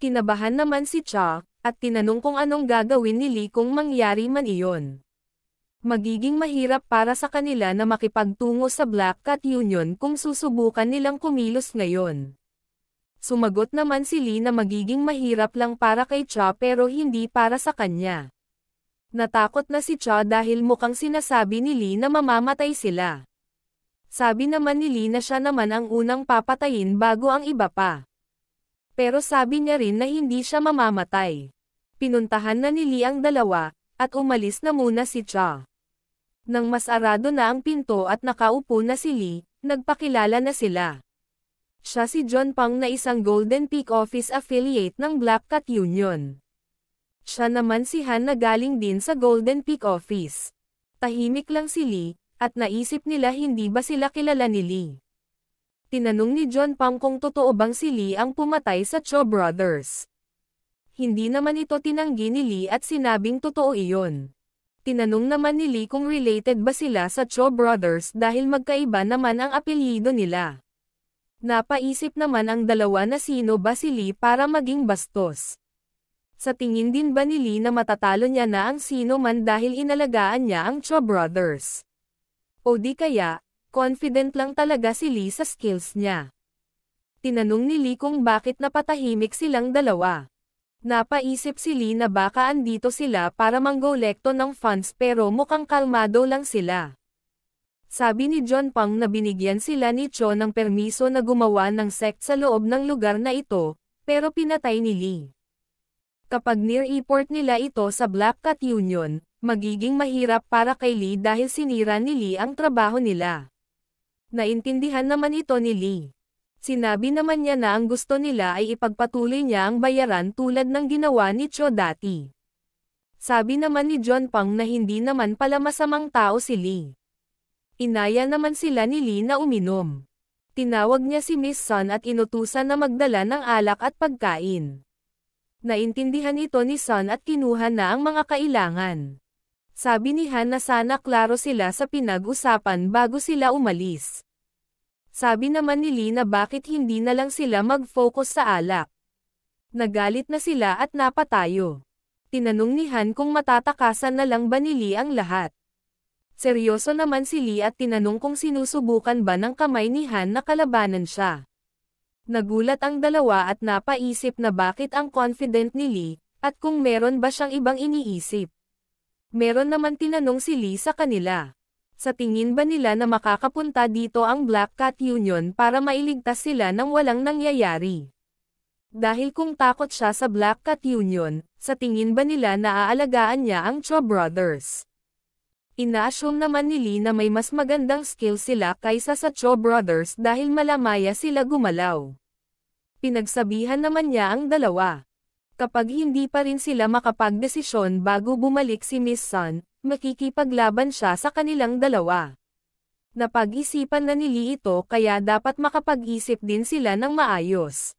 Kinabahan naman si Chuck, at tinanong kung anong gagawin ni Lee kung mangyari man iyon. Magiging mahirap para sa kanila na makipagtungo sa Black Cat Union kung susubukan nilang kumilos ngayon. Sumagot naman si Lee na magiging mahirap lang para kay Cha pero hindi para sa kanya. Natakot na si Cha dahil mukhang sinasabi ni Lee na mamamatay sila. Sabi naman ni Lee na siya naman ang unang papatayin bago ang iba pa pero sabi niya rin na hindi siya mamamatay. Pinuntahan na ni Lee ang dalawa, at umalis na muna si Cha. Nang mas arado na ang pinto at nakaupo na si Lee, nagpakilala na sila. Siya si John Pang na isang Golden Peak Office affiliate ng Black Cat Union. Siya naman si Han na galing din sa Golden Peak Office. Tahimik lang si Lee, at naisip nila hindi ba sila kilala ni Lee. Tinanong ni John Pam kung totoo bang si Lee ang pumatay sa Cho Brothers. Hindi naman ito tinanggi ni Lee at sinabing totoo iyon. Tinanong naman ni Lee kung related ba sila sa Cho Brothers dahil magkaiba naman ang apelyido nila. Napaisip naman ang dalawa na sino ba si Lee para maging bastos. Sa tingin din ba ni Lee na matatalo niya na ang sino man dahil inalagaan niya ang Cho Brothers? O di kaya, Confident lang talaga si Lee sa skills niya. Tinanong ni Lee kung bakit napatahimik silang dalawa. Napaisip si Lee na baka andito sila para manggolekto ng funds pero mukhang kalmado lang sila. Sabi ni John Pang na binigyan sila ni Cho ng permiso na gumawa ng sect sa loob ng lugar na ito, pero pinatay ni Lee. Kapag nir-report nila ito sa Black Cat Union, magiging mahirap para kay Lee dahil sinira ni Lee ang trabaho nila. Naintindihan naman ito ni Lee. Sinabi naman niya na ang gusto nila ay ipagpatuloy niya ang bayaran tulad ng ginawa ni Cho dati. Sabi naman ni John Pang na hindi naman pala masamang tao si Lee. Inaya naman sila ni Lee na uminom. Tinawag niya si Miss Sun at inutusan na magdala ng alak at pagkain. Naintindihan ito ni Sun at kinuha na ang mga kailangan. Sabi ni Han na sana klaro sila sa pinag-usapan bago sila umalis. Sabi naman ni Lee na bakit hindi na lang sila mag-focus sa alak. Nagalit na sila at napatayo. Tinanong ni Han kung matatakasan na lang ba ni Lee ang lahat. Seryoso naman si Lee at tinanong kung sinusubukan ba ng kamay ni Han na kalabanan siya. Nagulat ang dalawa at napaisip na bakit ang confident ni Lee, at kung meron ba siyang ibang iniisip. Meron naman tinanong si Lee sa kanila. Sa tingin ba nila na makakapunta dito ang Black Cat Union para mailigtas sila nang walang nangyayari? Dahil kung takot siya sa Black Cat Union, sa tingin ba nila na aalagaan niya ang Cho Brothers? Inaassume naman ni Lee na may mas magandang skill sila kaysa sa Cho Brothers dahil malamaya sila gumalaw. Pinagsabihan naman niya ang dalawa. Kapag hindi pa rin sila makapagdesisyon bago bumalik si Miss Sun, makikipaglaban siya sa kanilang dalawa. Napag-isipan na nili ito kaya dapat makapag-isip din sila ng maayos.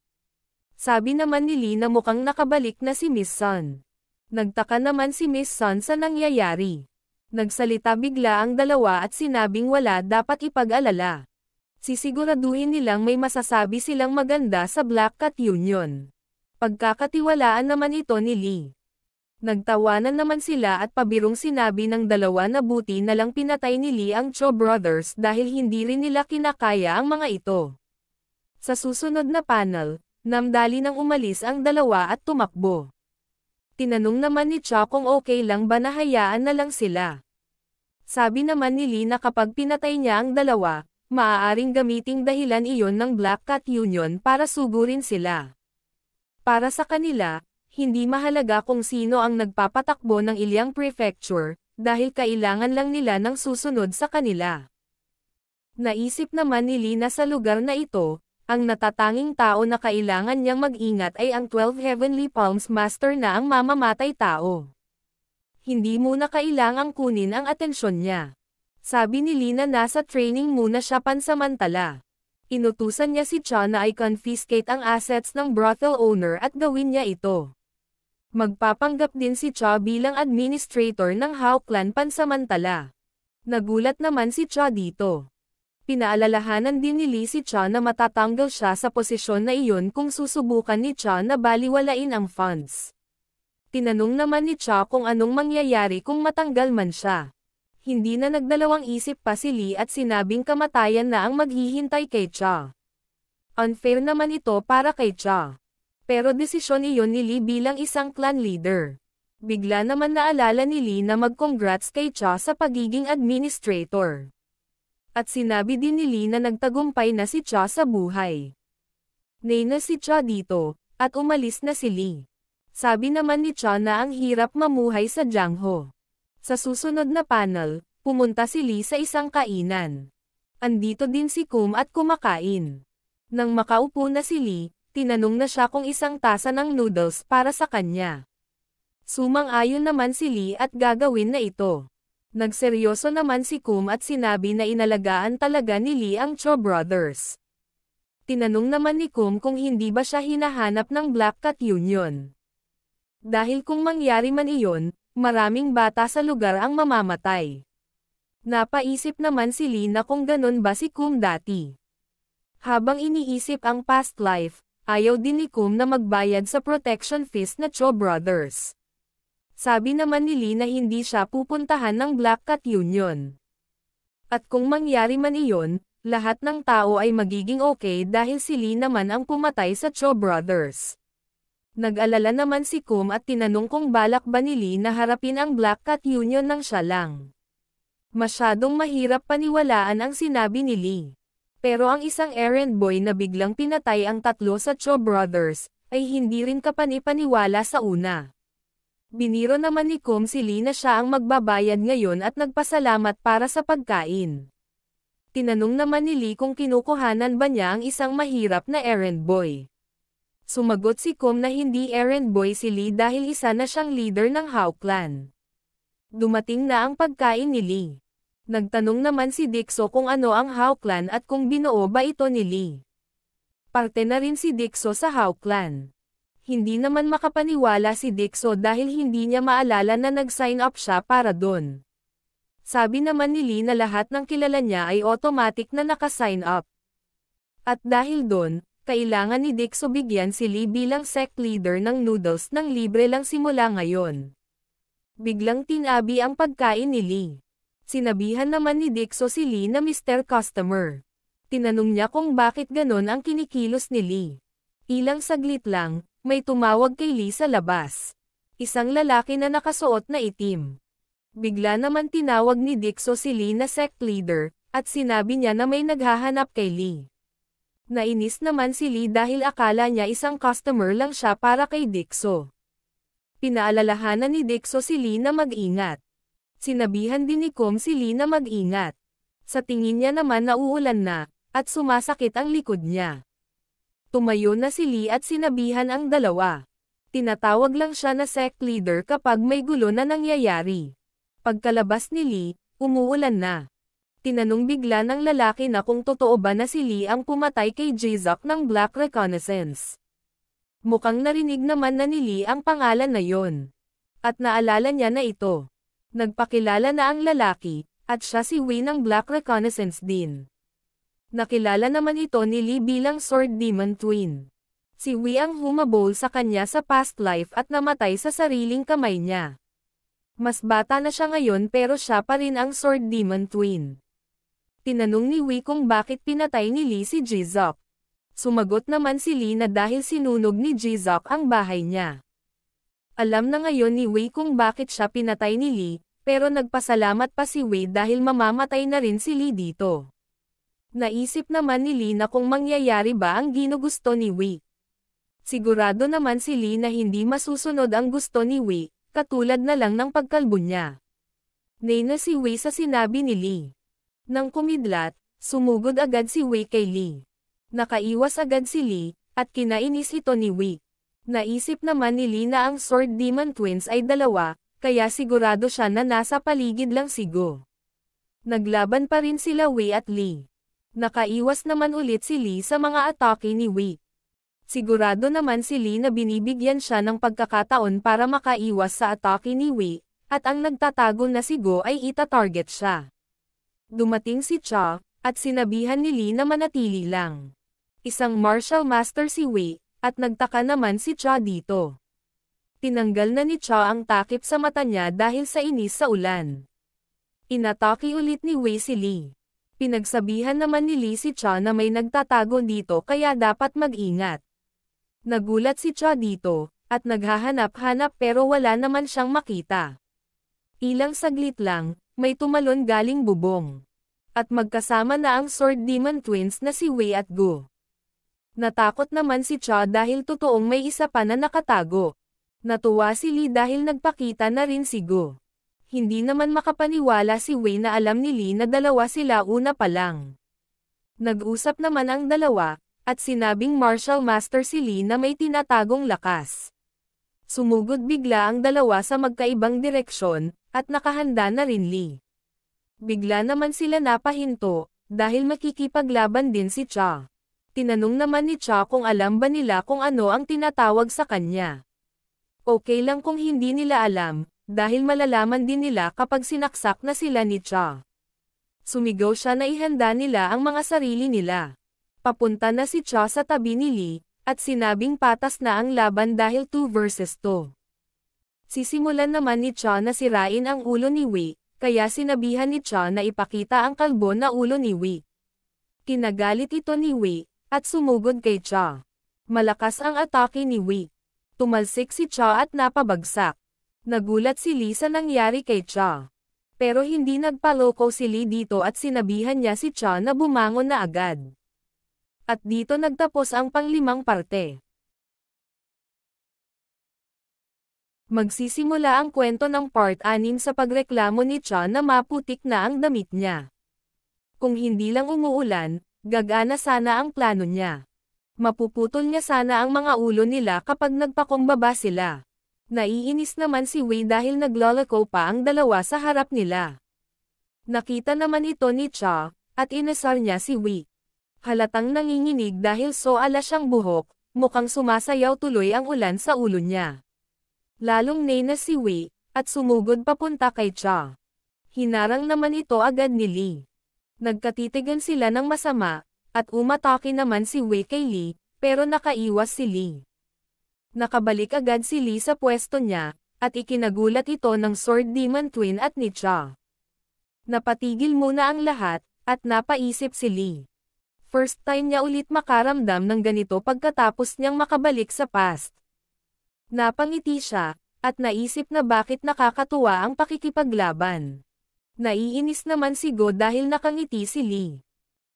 Sabi naman ni Lee na mukhang nakabalik na si Miss Sun. Nagtaka naman si Miss Sun sa nangyayari. Nagsalita bigla ang dalawa at sinabing wala dapat ipag-alala. Sisiguraduhin nilang may masasabi silang maganda sa Black Cat Union. Pagkakatiwalaan naman ito ni Lee. Nagtawanan naman sila at pabirong sinabi ng dalawa na buti na lang pinatay ni Lee ang Cho Brothers dahil hindi rin nila kinakaya ang mga ito. Sa susunod na panel, namdali nang umalis ang dalawa at tumakbo. Tinanong naman ni Cha kung okay lang ba na hayaan na lang sila. Sabi naman ni Lee na kapag pinatay niya ang dalawa, maaaring gamiting dahilan iyon ng Black Cat Union para sugurin sila. Para sa kanila, hindi mahalaga kung sino ang nagpapatakbo ng ilyang prefecture, dahil kailangan lang nila ng susunod sa kanila. Naisip naman ni Lina sa lugar na ito, ang natatanging tao na kailangan niyang mag-ingat ay ang 12 Heavenly Palms Master na ang mamamatay tao. Hindi muna kailangang kunin ang atensyon niya. Sabi ni Lina nasa training muna siya pansamantala inutusan niya si Cha na ay confiscate ang assets ng brothel owner at gawin niya ito. Magpapanggap din si Cha bilang administrator ng Hao clan pansamantala. Nagulat naman si Cha dito. Pinaalalahanan din ni Lee si Cha na matatanggal siya sa posisyon na iyon kung susubukan ni Cha na baliwalain ang funds. Tinanong naman ni Cha kung anong mangyayari kung matanggal man siya hindi na nagdalawang isip pa si Lee at sinabing kamatayan na ang maghihintay kay Cha. Unfair naman ito para kay Cha. Pero desisyon iyon ni Lee bilang isang clan leader. Bigla naman naalala ni Lee na mag-congrats kay Cha sa pagiging administrator. At sinabi din ni Lee na nagtagumpay na si Cha sa buhay. Nay na si Cha dito, at umalis na si Lee. Sabi naman ni Cha na ang hirap mamuhay sa Jangho. Sa susunod na panel, pumunta si Lee sa isang kainan. Andito din si Kum at kumakain. Nang makaupo na si Lee, tinanong na siya kung isang tasa ng noodles para sa kanya. Sumang-ayon naman si Lee at gagawin na ito. Nagseryoso naman si Kum at sinabi na inalagaan talaga ni Lee ang Cho Brothers. Tinanong naman ni Kum kung hindi ba siya hinahanap ng Black Cat Union. Dahil kung mangyari man iyon, Maraming bata sa lugar ang mamamatay. Napaisip naman si Lina kung ganun ba si Kum dati. Habang iniisip ang past life, ayaw din ni Kum na magbayad sa protection fees na Cho Brothers. Sabi naman ni Lina hindi siya pupuntahan ng Black Cat Union. At kung mangyari man iyon, lahat ng tao ay magiging okay dahil si Lee naman ang pumatay sa Cho Brothers. Nag-alala naman si Kum at tinanong kung balak ba ni Lee na harapin ang Black Cat Union ng siya lang. Masyadong mahirap paniwalaan ang sinabi ni Lee. Pero ang isang errand boy na biglang pinatay ang tatlo sa Cho Brothers, ay hindi rin kapanipaniwala sa una. Biniro naman ni Kum si Lee na siya ang magbabayad ngayon at nagpasalamat para sa pagkain. Tinanong naman ni Lee kung kinukuhanan ba niya ang isang mahirap na errand boy. Sumagot si Kom na hindi errand boy si Lee dahil isa na siyang leader ng Hao clan. Dumating na ang pagkain ni Lee. Nagtanong naman si Dixo kung ano ang Hao clan at kung binoo ba ito ni Lee. Parte na rin si Dixo sa Hao clan. Hindi naman makapaniwala si Dixo dahil hindi niya maalala na nag-sign up siya para doon. Sabi naman ni Lee na lahat ng kilala niya ay automatic na nakasign up. At dahil doon, kailangan ni Dixo bigyan si Lee bilang sec leader ng noodles ng libre lang simula ngayon. Biglang tinabi ang pagkain ni Lee. Sinabihan naman ni Dixo si Lee na Mr. Customer. Tinanong niya kung bakit ganon ang kinikilos ni Lee. Ilang saglit lang, may tumawag kay Lee sa labas. Isang lalaki na nakasuot na itim. Bigla naman tinawag ni Dixo si Lee na sect leader, at sinabi niya na may naghahanap kay Lee. Nainis naman si Lee dahil akala niya isang customer lang siya para kay Dixo. Pinaalalahanan ni Dixo si Lee na mag-ingat. Sinabihan din ni Com si Lee na mag-ingat. Sa tingin niya naman nauulan na, at sumasakit ang likod niya. Tumayo na si Lee at sinabihan ang dalawa. Tinatawag lang siya na sect leader kapag may gulo na nangyayari. Pagkalabas ni Lee, umuulan na tinanong bigla ng lalaki na kung totoo ba na si Lee ang pumatay kay Jizok ng Black Reconnaissance. Mukhang narinig naman na ni Lee ang pangalan na yon. At naalala niya na ito. Nagpakilala na ang lalaki, at siya si Wei ng Black Reconnaissance din. Nakilala naman ito ni Lee bilang Sword Demon Twin. Si Wei ang humabol sa kanya sa past life at namatay sa sariling kamay niya. Mas bata na siya ngayon pero siya pa rin ang Sword Demon Twin. Tinanong ni Wei kung bakit pinatay ni Lee si Jizok. Sumagot naman si Lee na dahil sinunog ni Jizok ang bahay niya. Alam na ngayon ni Wei kung bakit siya pinatay ni Lee, pero nagpasalamat pa si Wei dahil mamamatay na rin si Lee dito. Naisip naman ni Lee na kung mangyayari ba ang ginugusto ni Wei. Sigurado naman si Lee na hindi masusunod ang gusto ni Wei, katulad na lang ng pagkalbo niya. Nay na si Wei sa sinabi ni Lee. Nang kumidlat, sumugod agad si Wei kay Lee. Nakaiwas agad si Lee, at kinainis ito ni Wei. Naisip naman ni Lee na ang Sword Demon Twins ay dalawa, kaya sigurado siya na nasa paligid lang si Go. Naglaban pa rin sila Wei at Lee. Nakaiwas naman ulit si Lee sa mga atake ni Wei. Sigurado naman si Lee na binibigyan siya ng pagkakataon para makaiwas sa atake ni Wei, at ang nagtatago na si Go ay ita-target siya dumating si Cha, at sinabihan ni Lee na manatili lang. Isang martial master si Wei, at nagtaka naman si Cha dito. Tinanggal na ni Cha ang takip sa mata niya dahil sa inis sa ulan. Inatake ulit ni Wei si Lee. Pinagsabihan naman ni Lee si Cha na may nagtatago dito kaya dapat mag-ingat. Nagulat si Cha dito, at naghahanap-hanap pero wala naman siyang makita. Ilang saglit lang, may tumalon galing bubong. At magkasama na ang Sword Demon Twins na si Wei at Gu. Natakot naman si Cha dahil totoong may isa pa na nakatago. Natuwa si Lee dahil nagpakita na rin si Gu. Hindi naman makapaniwala si Wei na alam ni Lee na dalawa sila una pa lang. Nag-usap naman ang dalawa, at sinabing martial master si Lee na may tinatagong lakas. Sumugod bigla ang dalawa sa magkaibang direksyon, at nakahanda na rin Lee. Bigla naman sila napahinto, dahil makikipaglaban din si Cha. Tinanong naman ni Cha kung alam ba nila kung ano ang tinatawag sa kanya. Okay lang kung hindi nila alam, dahil malalaman din nila kapag sinaksak na sila ni Cha. Sumigaw siya na ihanda nila ang mga sarili nila. Papunta na si Cha sa tabi ni Lee, at sinabing patas na ang laban dahil 2 versus 2. Sisimulan naman ni Cha na sirain ang ulo ni Wei, kaya sinabihan ni Cha na ipakita ang kalbo na ulo ni Wei. Kinagalit ito ni Wei, at sumugod kay Cha. Malakas ang atake ni Wei. Tumalsik si Cha at napabagsak. Nagulat si Lee sa nangyari kay Cha. Pero hindi nagpaloko si Lee dito at sinabihan niya si Cha na bumangon na agad. At dito nagtapos ang panglimang parte. Magsisimula ang kwento ng Part 6 sa pagreklamo ni Cha na maputik na ang damit niya. Kung hindi lang umuulan, gagana sana ang plano niya. Mapuputol niya sana ang mga ulo nila kapag nagpakumbaba sila. Naiinis naman si Wei dahil nagloloko pa ang dalawa sa harap nila. Nakita naman ito ni Cha, at inasar niya si Wei. Halatang nanginginig dahil so ala siyang buhok, mukhang sumasayaw tuloy ang ulan sa ulo niya lalong nena si Wei, at sumugod papunta kay Cha. Hinarang naman ito agad ni Li. Nagkatitigan sila ng masama, at umatake naman si Wei kay Li, pero nakaiwas si Li. Nakabalik agad si Li sa pwesto niya, at ikinagulat ito ng Sword Demon Twin at ni Cha. Napatigil muna ang lahat, at napaisip si Li. First time niya ulit makaramdam ng ganito pagkatapos niyang makabalik sa past. Napangiti siya, at naisip na bakit nakakatuwa ang pakikipaglaban. Naiinis naman si Go dahil nakangiti si Lee.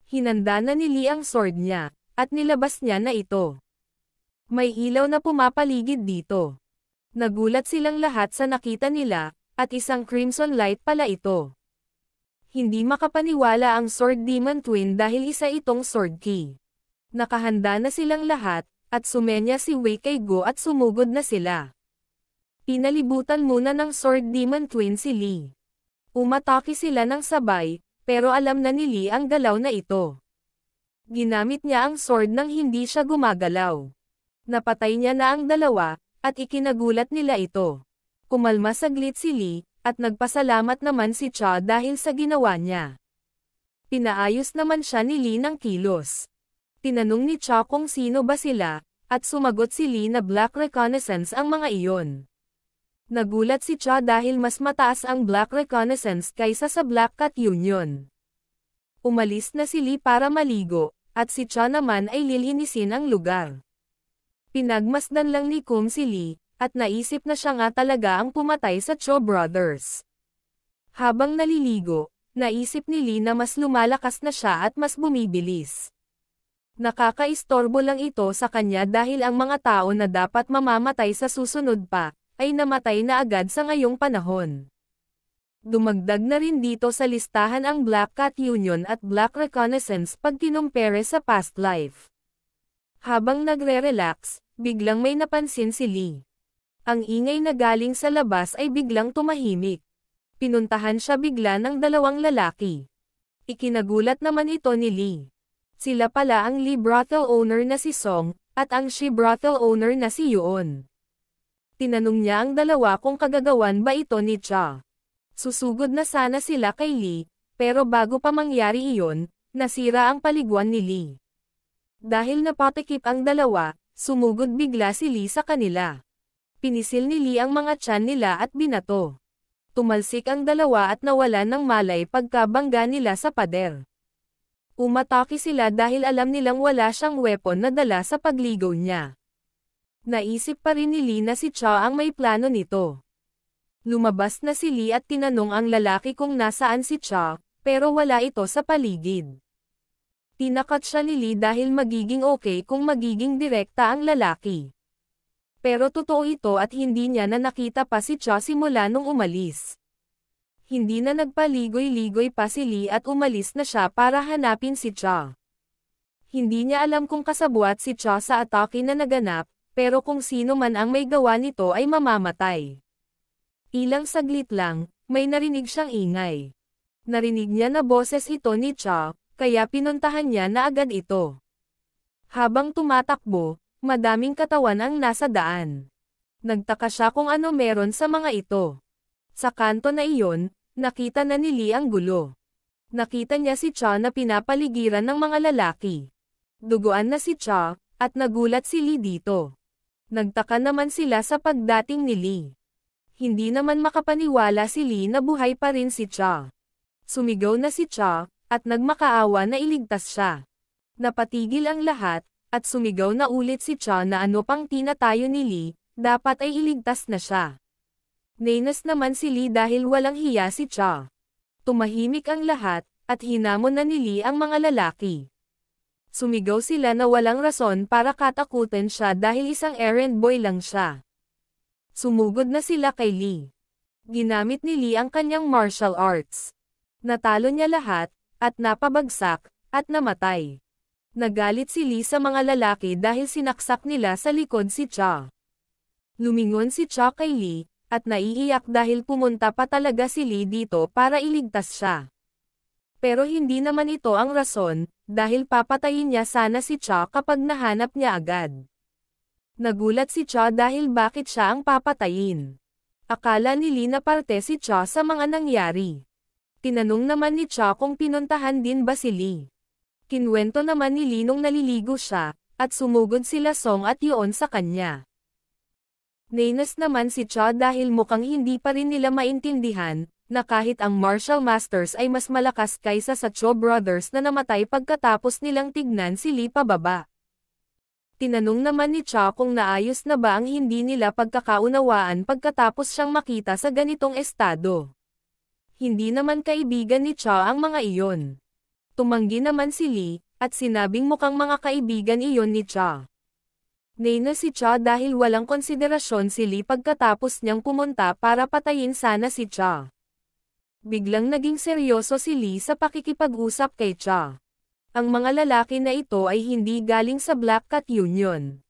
Hinanda na ni Lee ang sword niya, at nilabas niya na ito. May ilaw na pumapaligid dito. Nagulat silang lahat sa nakita nila, at isang crimson light pala ito. Hindi makapaniwala ang Sword Demon Twin dahil isa itong sword key. Nakahanda na silang lahat, at sumenya si Wei kay Go at sumugod na sila. Pinalibutan muna ng Sword Demon Twin si Lee. Umatake sila ng sabay, pero alam na ni Lee ang galaw na ito. Ginamit niya ang sword nang hindi siya gumagalaw. Napatay niya na ang dalawa, at ikinagulat nila ito. Kumalma saglit si Lee, at nagpasalamat naman si Cha dahil sa ginawa niya. Pinaayos naman siya ni Lee ng kilos. Tinanong ni Cha kung sino ba sila, at sumagot si Lee na Black Reconnaissance ang mga iyon. Nagulat si Cha dahil mas mataas ang Black Reconnaissance kaysa sa Black Cat Union. Umalis na si Lee para maligo, at si Cha naman ay lilinisin ang lugar. Pinagmasdan lang ni Kum si Lee, at naisip na siya nga talaga ang pumatay sa Cho Brothers. Habang naliligo, naisip ni Lee na mas lumalakas na siya at mas bumibilis. Nakakaistorbo lang ito sa kanya dahil ang mga tao na dapat mamamatay sa susunod pa, ay namatay na agad sa ngayong panahon. Dumagdag na rin dito sa listahan ang Black Cat Union at Black Reconnaissance pag kinumpere sa past life. Habang nagre-relax, biglang may napansin si Lee. Ang ingay na galing sa labas ay biglang tumahimik. Pinuntahan siya bigla ng dalawang lalaki. Ikinagulat naman ito ni Lee. Sila pala ang Lee brothel owner na si Song, at ang She brothel owner na si Yoon. Tinanong niya ang dalawa kung kagagawan ba ito ni Cha. Susugod na sana sila kay Lee, pero bago pa mangyari iyon, nasira ang paliguan ni Lee. Dahil napatikip ang dalawa, sumugod bigla si Lee sa kanila. Pinisil ni Lee ang mga tiyan nila at binato. Tumalsik ang dalawa at nawalan ng malay pagkabangga nila sa pader. Umatake sila dahil alam nilang wala siyang weapon na dala sa pagligaw niya. Naisip pa rin ni Lee na si Chow ang may plano nito. Lumabas na si Lee at tinanong ang lalaki kung nasaan si Chow, pero wala ito sa paligid. Tinakat siya ni Lee dahil magiging okay kung magiging direkta ang lalaki. Pero totoo ito at hindi niya na nakita pa si Chow simula nung umalis hindi na nagpaligoy-ligoy pa si Lee at umalis na siya para hanapin si Cha. Hindi niya alam kung kasabuat si Cha sa atake na naganap, pero kung sino man ang may gawa nito ay mamamatay. Ilang saglit lang, may narinig siyang ingay. Narinig niya na boses ito ni Cha, kaya pinuntahan niya na agad ito. Habang tumatakbo, madaming katawan ang nasa daan. Nagtaka siya kung ano meron sa mga ito. Sa kanto na iyon, Nakita na ni Lee ang gulo. Nakita niya si Cha na pinapaligiran ng mga lalaki. Duguan na si Cha, at nagulat si Lee dito. Nagtaka naman sila sa pagdating ni Lee. Hindi naman makapaniwala si Lee na buhay pa rin si Cha. Sumigaw na si Cha, at nagmakaawa na iligtas siya. Napatigil ang lahat, at sumigaw na ulit si Cha na ano pang tinatayo ni Lee, dapat ay iligtas na siya. Nainas naman si Lee dahil walang hiya si Cha. Tumahimik ang lahat, at hinamon na ni Lee ang mga lalaki. Sumigaw sila na walang rason para katakutan siya dahil isang errand boy lang siya. Sumugod na sila kay Lee. Ginamit ni Lee ang kanyang martial arts. Natalo niya lahat, at napabagsak, at namatay. Nagalit si Lee sa mga lalaki dahil sinaksak nila sa likod si Cha. Lumingon si Cha kay Lee, at naiiyak dahil pumunta pa talaga si Lee dito para iligtas siya. Pero hindi naman ito ang rason, dahil papatayin niya sana si Cha kapag nahanap niya agad. Nagulat si Cha dahil bakit siya ang papatayin. Akala ni Lee na parte si Cha sa mga nangyari. Tinanong naman ni Cha kung pinuntahan din ba si Lee. Kinwento naman ni Lee nung naliligo siya, at sumugod sila Song at Yoon sa kanya. Nainas naman si Cha dahil mukhang hindi pa rin nila maintindihan, na kahit ang martial masters ay mas malakas kaysa sa Cho brothers na namatay pagkatapos nilang tignan si Lee pababa. Tinanong naman ni Cha kung naayos na ba ang hindi nila pagkakaunawaan pagkatapos siyang makita sa ganitong estado. Hindi naman kaibigan ni Cha ang mga iyon. Tumanggi naman si Lee, at sinabing mukhang mga kaibigan iyon ni Cha. Nena si Cha dahil walang konsiderasyon si Lee pagkatapos niyang pumunta para patayin sana si Cha. Biglang naging seryoso si Lee sa pakikipag-usap kay Cha. Ang mga lalaki na ito ay hindi galing sa Black Cat Union.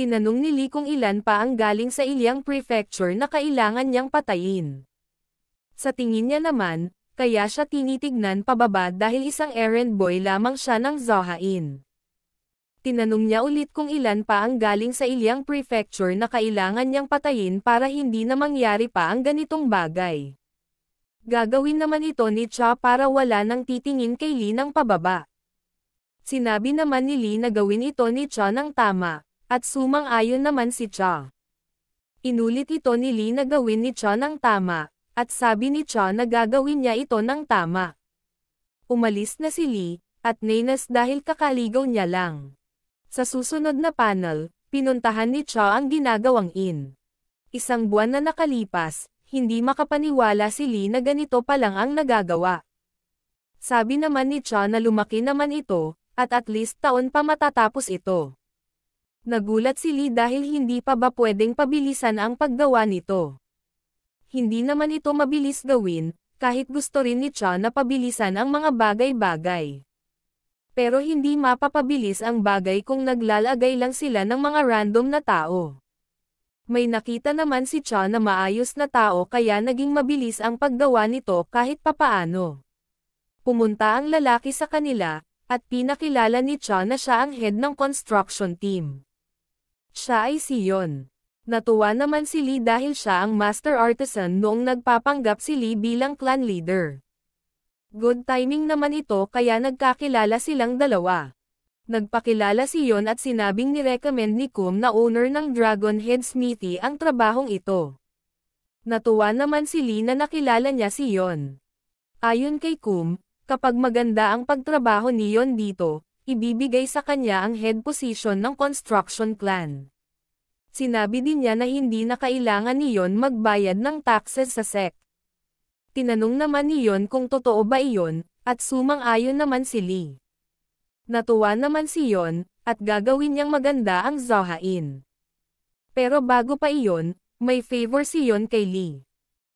Tinanong ni Lee kung ilan pa ang galing sa ilyang prefecture na kailangan niyang patayin. Sa tingin niya naman, kaya siya tinitignan pababa dahil isang errand boy lamang siya ng Zohain. Tinanong niya ulit kung ilan pa ang galing sa Ilyang Prefecture na kailangan niyang patayin para hindi na mangyari pa ang ganitong bagay. Gagawin naman ito ni Cha para wala nang titingin kay Lee ng pababa. Sinabi naman ni Lee na gawin ito ni Cha ng tama, at sumang-ayon naman si Cha. Inulit ito ni Lee na gawin ni Cha ng tama, at sabi ni Cha na gagawin niya ito ng tama. Umalis na si Lee, at nainas dahil kakaligaw niya lang. Sa susunod na panel, pinuntahan ni Cha ang ginagawang in. Isang buwan na nakalipas, hindi makapaniwala si Lee na ganito pa lang ang nagagawa. Sabi naman ni Cha na lumaki naman ito, at at least taon pa matatapos ito. Nagulat si Lee dahil hindi pa ba pwedeng pabilisan ang paggawa nito. Hindi naman ito mabilis gawin, kahit gusto rin ni Cha na pabilisan ang mga bagay-bagay. Pero hindi mapapabilis ang bagay kung naglalagay lang sila ng mga random na tao. May nakita naman si Cha na maayos na tao kaya naging mabilis ang paggawa nito kahit papaano. Pumunta ang lalaki sa kanila, at pinakilala ni Cha na siya ang head ng construction team. Siya ay si Yon. Natuwa naman si Lee dahil siya ang master artisan noong nagpapanggap si Lee bilang clan leader. Good timing naman ito kaya nagkakilala silang dalawa. Nagpakilala si Yon at sinabing ni nirecommend ni Kum na owner ng Dragon Head Smithy ang trabahong ito. Natuwa naman si Lee na nakilala niya si Yon. Ayon kay Kum, kapag maganda ang pagtrabaho ni Yon dito, ibibigay sa kanya ang head position ng construction clan. Sinabi din niya na hindi na kailangan ni Yon magbayad ng taxes sa SEC. Tinanong naman ni Yon kung totoo ba iyon, at sumang-ayon naman si Lee. Natuwa naman si Yon, at gagawin niyang maganda ang Zahain. Pero bago pa iyon, may favor si Yon kay Lee.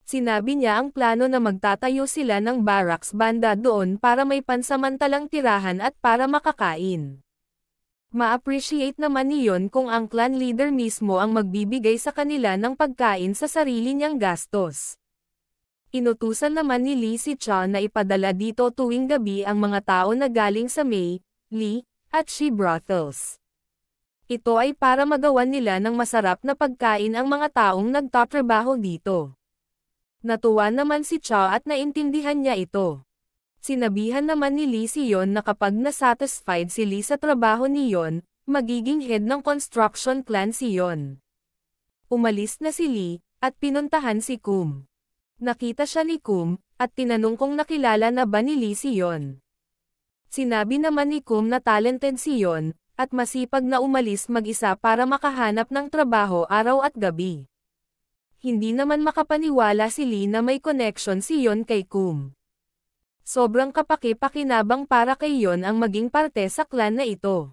Sinabi niya ang plano na magtatayo sila ng barracks banda doon para may pansamantalang tirahan at para makakain. Ma-appreciate naman ni Yon kung ang clan leader mismo ang magbibigay sa kanila ng pagkain sa sarili niyang gastos. Inutusan naman ni Lee si Chan na ipadala dito tuwing gabi ang mga tao na galing sa May, Lee, at She Brothels. Ito ay para magawan nila ng masarap na pagkain ang mga taong nagtatrabaho dito. Natuwa naman si Chao at naintindihan niya ito. Sinabihan naman ni Lee si Yon na kapag nasatisfied si Lee sa trabaho ni Yon, magiging head ng construction clan si Yon. Umalis na si Lee, at pinuntahan si Kum. Nakita siya ni Kum, at tinanong kung nakilala na ba ni Lee si Yon. Sinabi naman ni Kum na talented si Yon, at masipag na umalis mag-isa para makahanap ng trabaho araw at gabi. Hindi naman makapaniwala si Lee na may connection si Yon kay Kum. Sobrang kapaki-pakinabang para kay Yon ang maging parte sa klan na ito.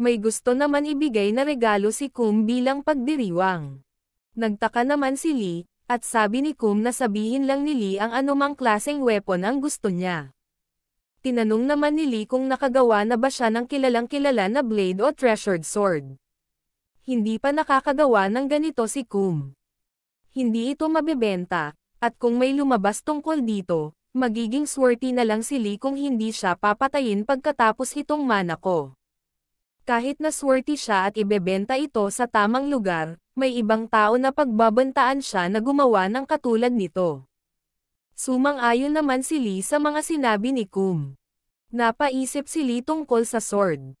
May gusto naman ibigay na regalo si Kum bilang pagdiriwang. Nagtaka naman si Lee, at sabi ni Kum na sabihin lang ni Lee ang anumang klaseng weapon ang gusto niya. Tinanong naman ni Lee kung nakagawa na ba siya ng kilalang kilala na blade o treasured sword. Hindi pa nakakagawa ng ganito si Kum. Hindi ito mabebenta, at kung may lumabas tungkol dito, magiging swerte na lang si Lee kung hindi siya papatayin pagkatapos itong mana ko. Kahit na swerte siya at ibebenta ito sa tamang lugar, may ibang tao na pagbabantaan siya na gumawa ng katulad nito. Sumang-ayon naman si Lee sa mga sinabi ni Kum. Napaisip si Lee tungkol sa sword.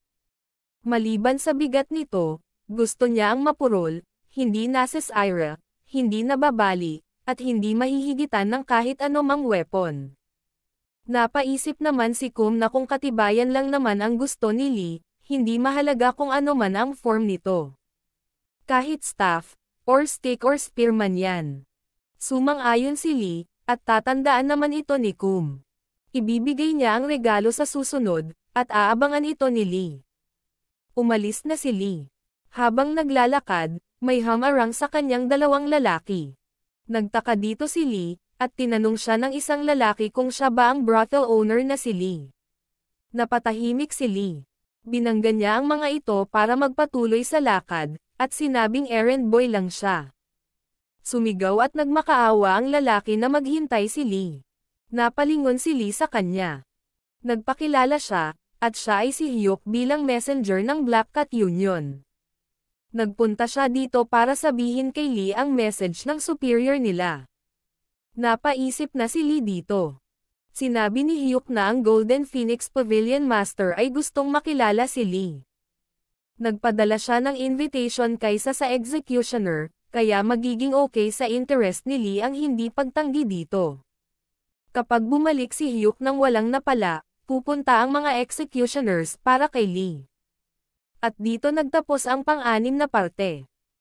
Maliban sa bigat nito, gusto niya ang mapurol, hindi nasis Ira, hindi nababali, at hindi mahihigitan ng kahit anumang weapon. Napaisip naman si Kum na kung katibayan lang naman ang gusto ni Lee, hindi mahalaga kung ano man ang form nito. Kahit staff, or stick or spear man yan. Sumang-ayon si Lee, at tatandaan naman ito ni Kum. Ibibigay niya ang regalo sa susunod, at aabangan ito ni Lee. Umalis na si Lee. Habang naglalakad, may hamarang sa kanyang dalawang lalaki. Nagtaka dito si Lee, at tinanong siya ng isang lalaki kung siya ba ang brothel owner na si Lee. Napatahimik si Lee. Binangga niya ang mga ito para magpatuloy sa lakad, at sinabing errand boy lang siya. Sumigaw at nagmakaawa ang lalaki na maghintay si Lee. Napalingon si Lee sa kanya. Nagpakilala siya, at siya ay si Hyuk bilang messenger ng Black Cat Union. Nagpunta siya dito para sabihin kay Lee ang message ng superior nila. Napaisip na si Lee dito. Sinabi ni Hyuk na ang Golden Phoenix Pavilion Master ay gustong makilala si Lee. Nagpadala siya ng invitation kaysa sa executioner, kaya magiging okay sa interest ni Lee ang hindi pagtanggi dito. Kapag bumalik si Hyuk nang walang napala, pupunta ang mga executioners para kay Lee. At dito nagtapos ang pang-anim na parte.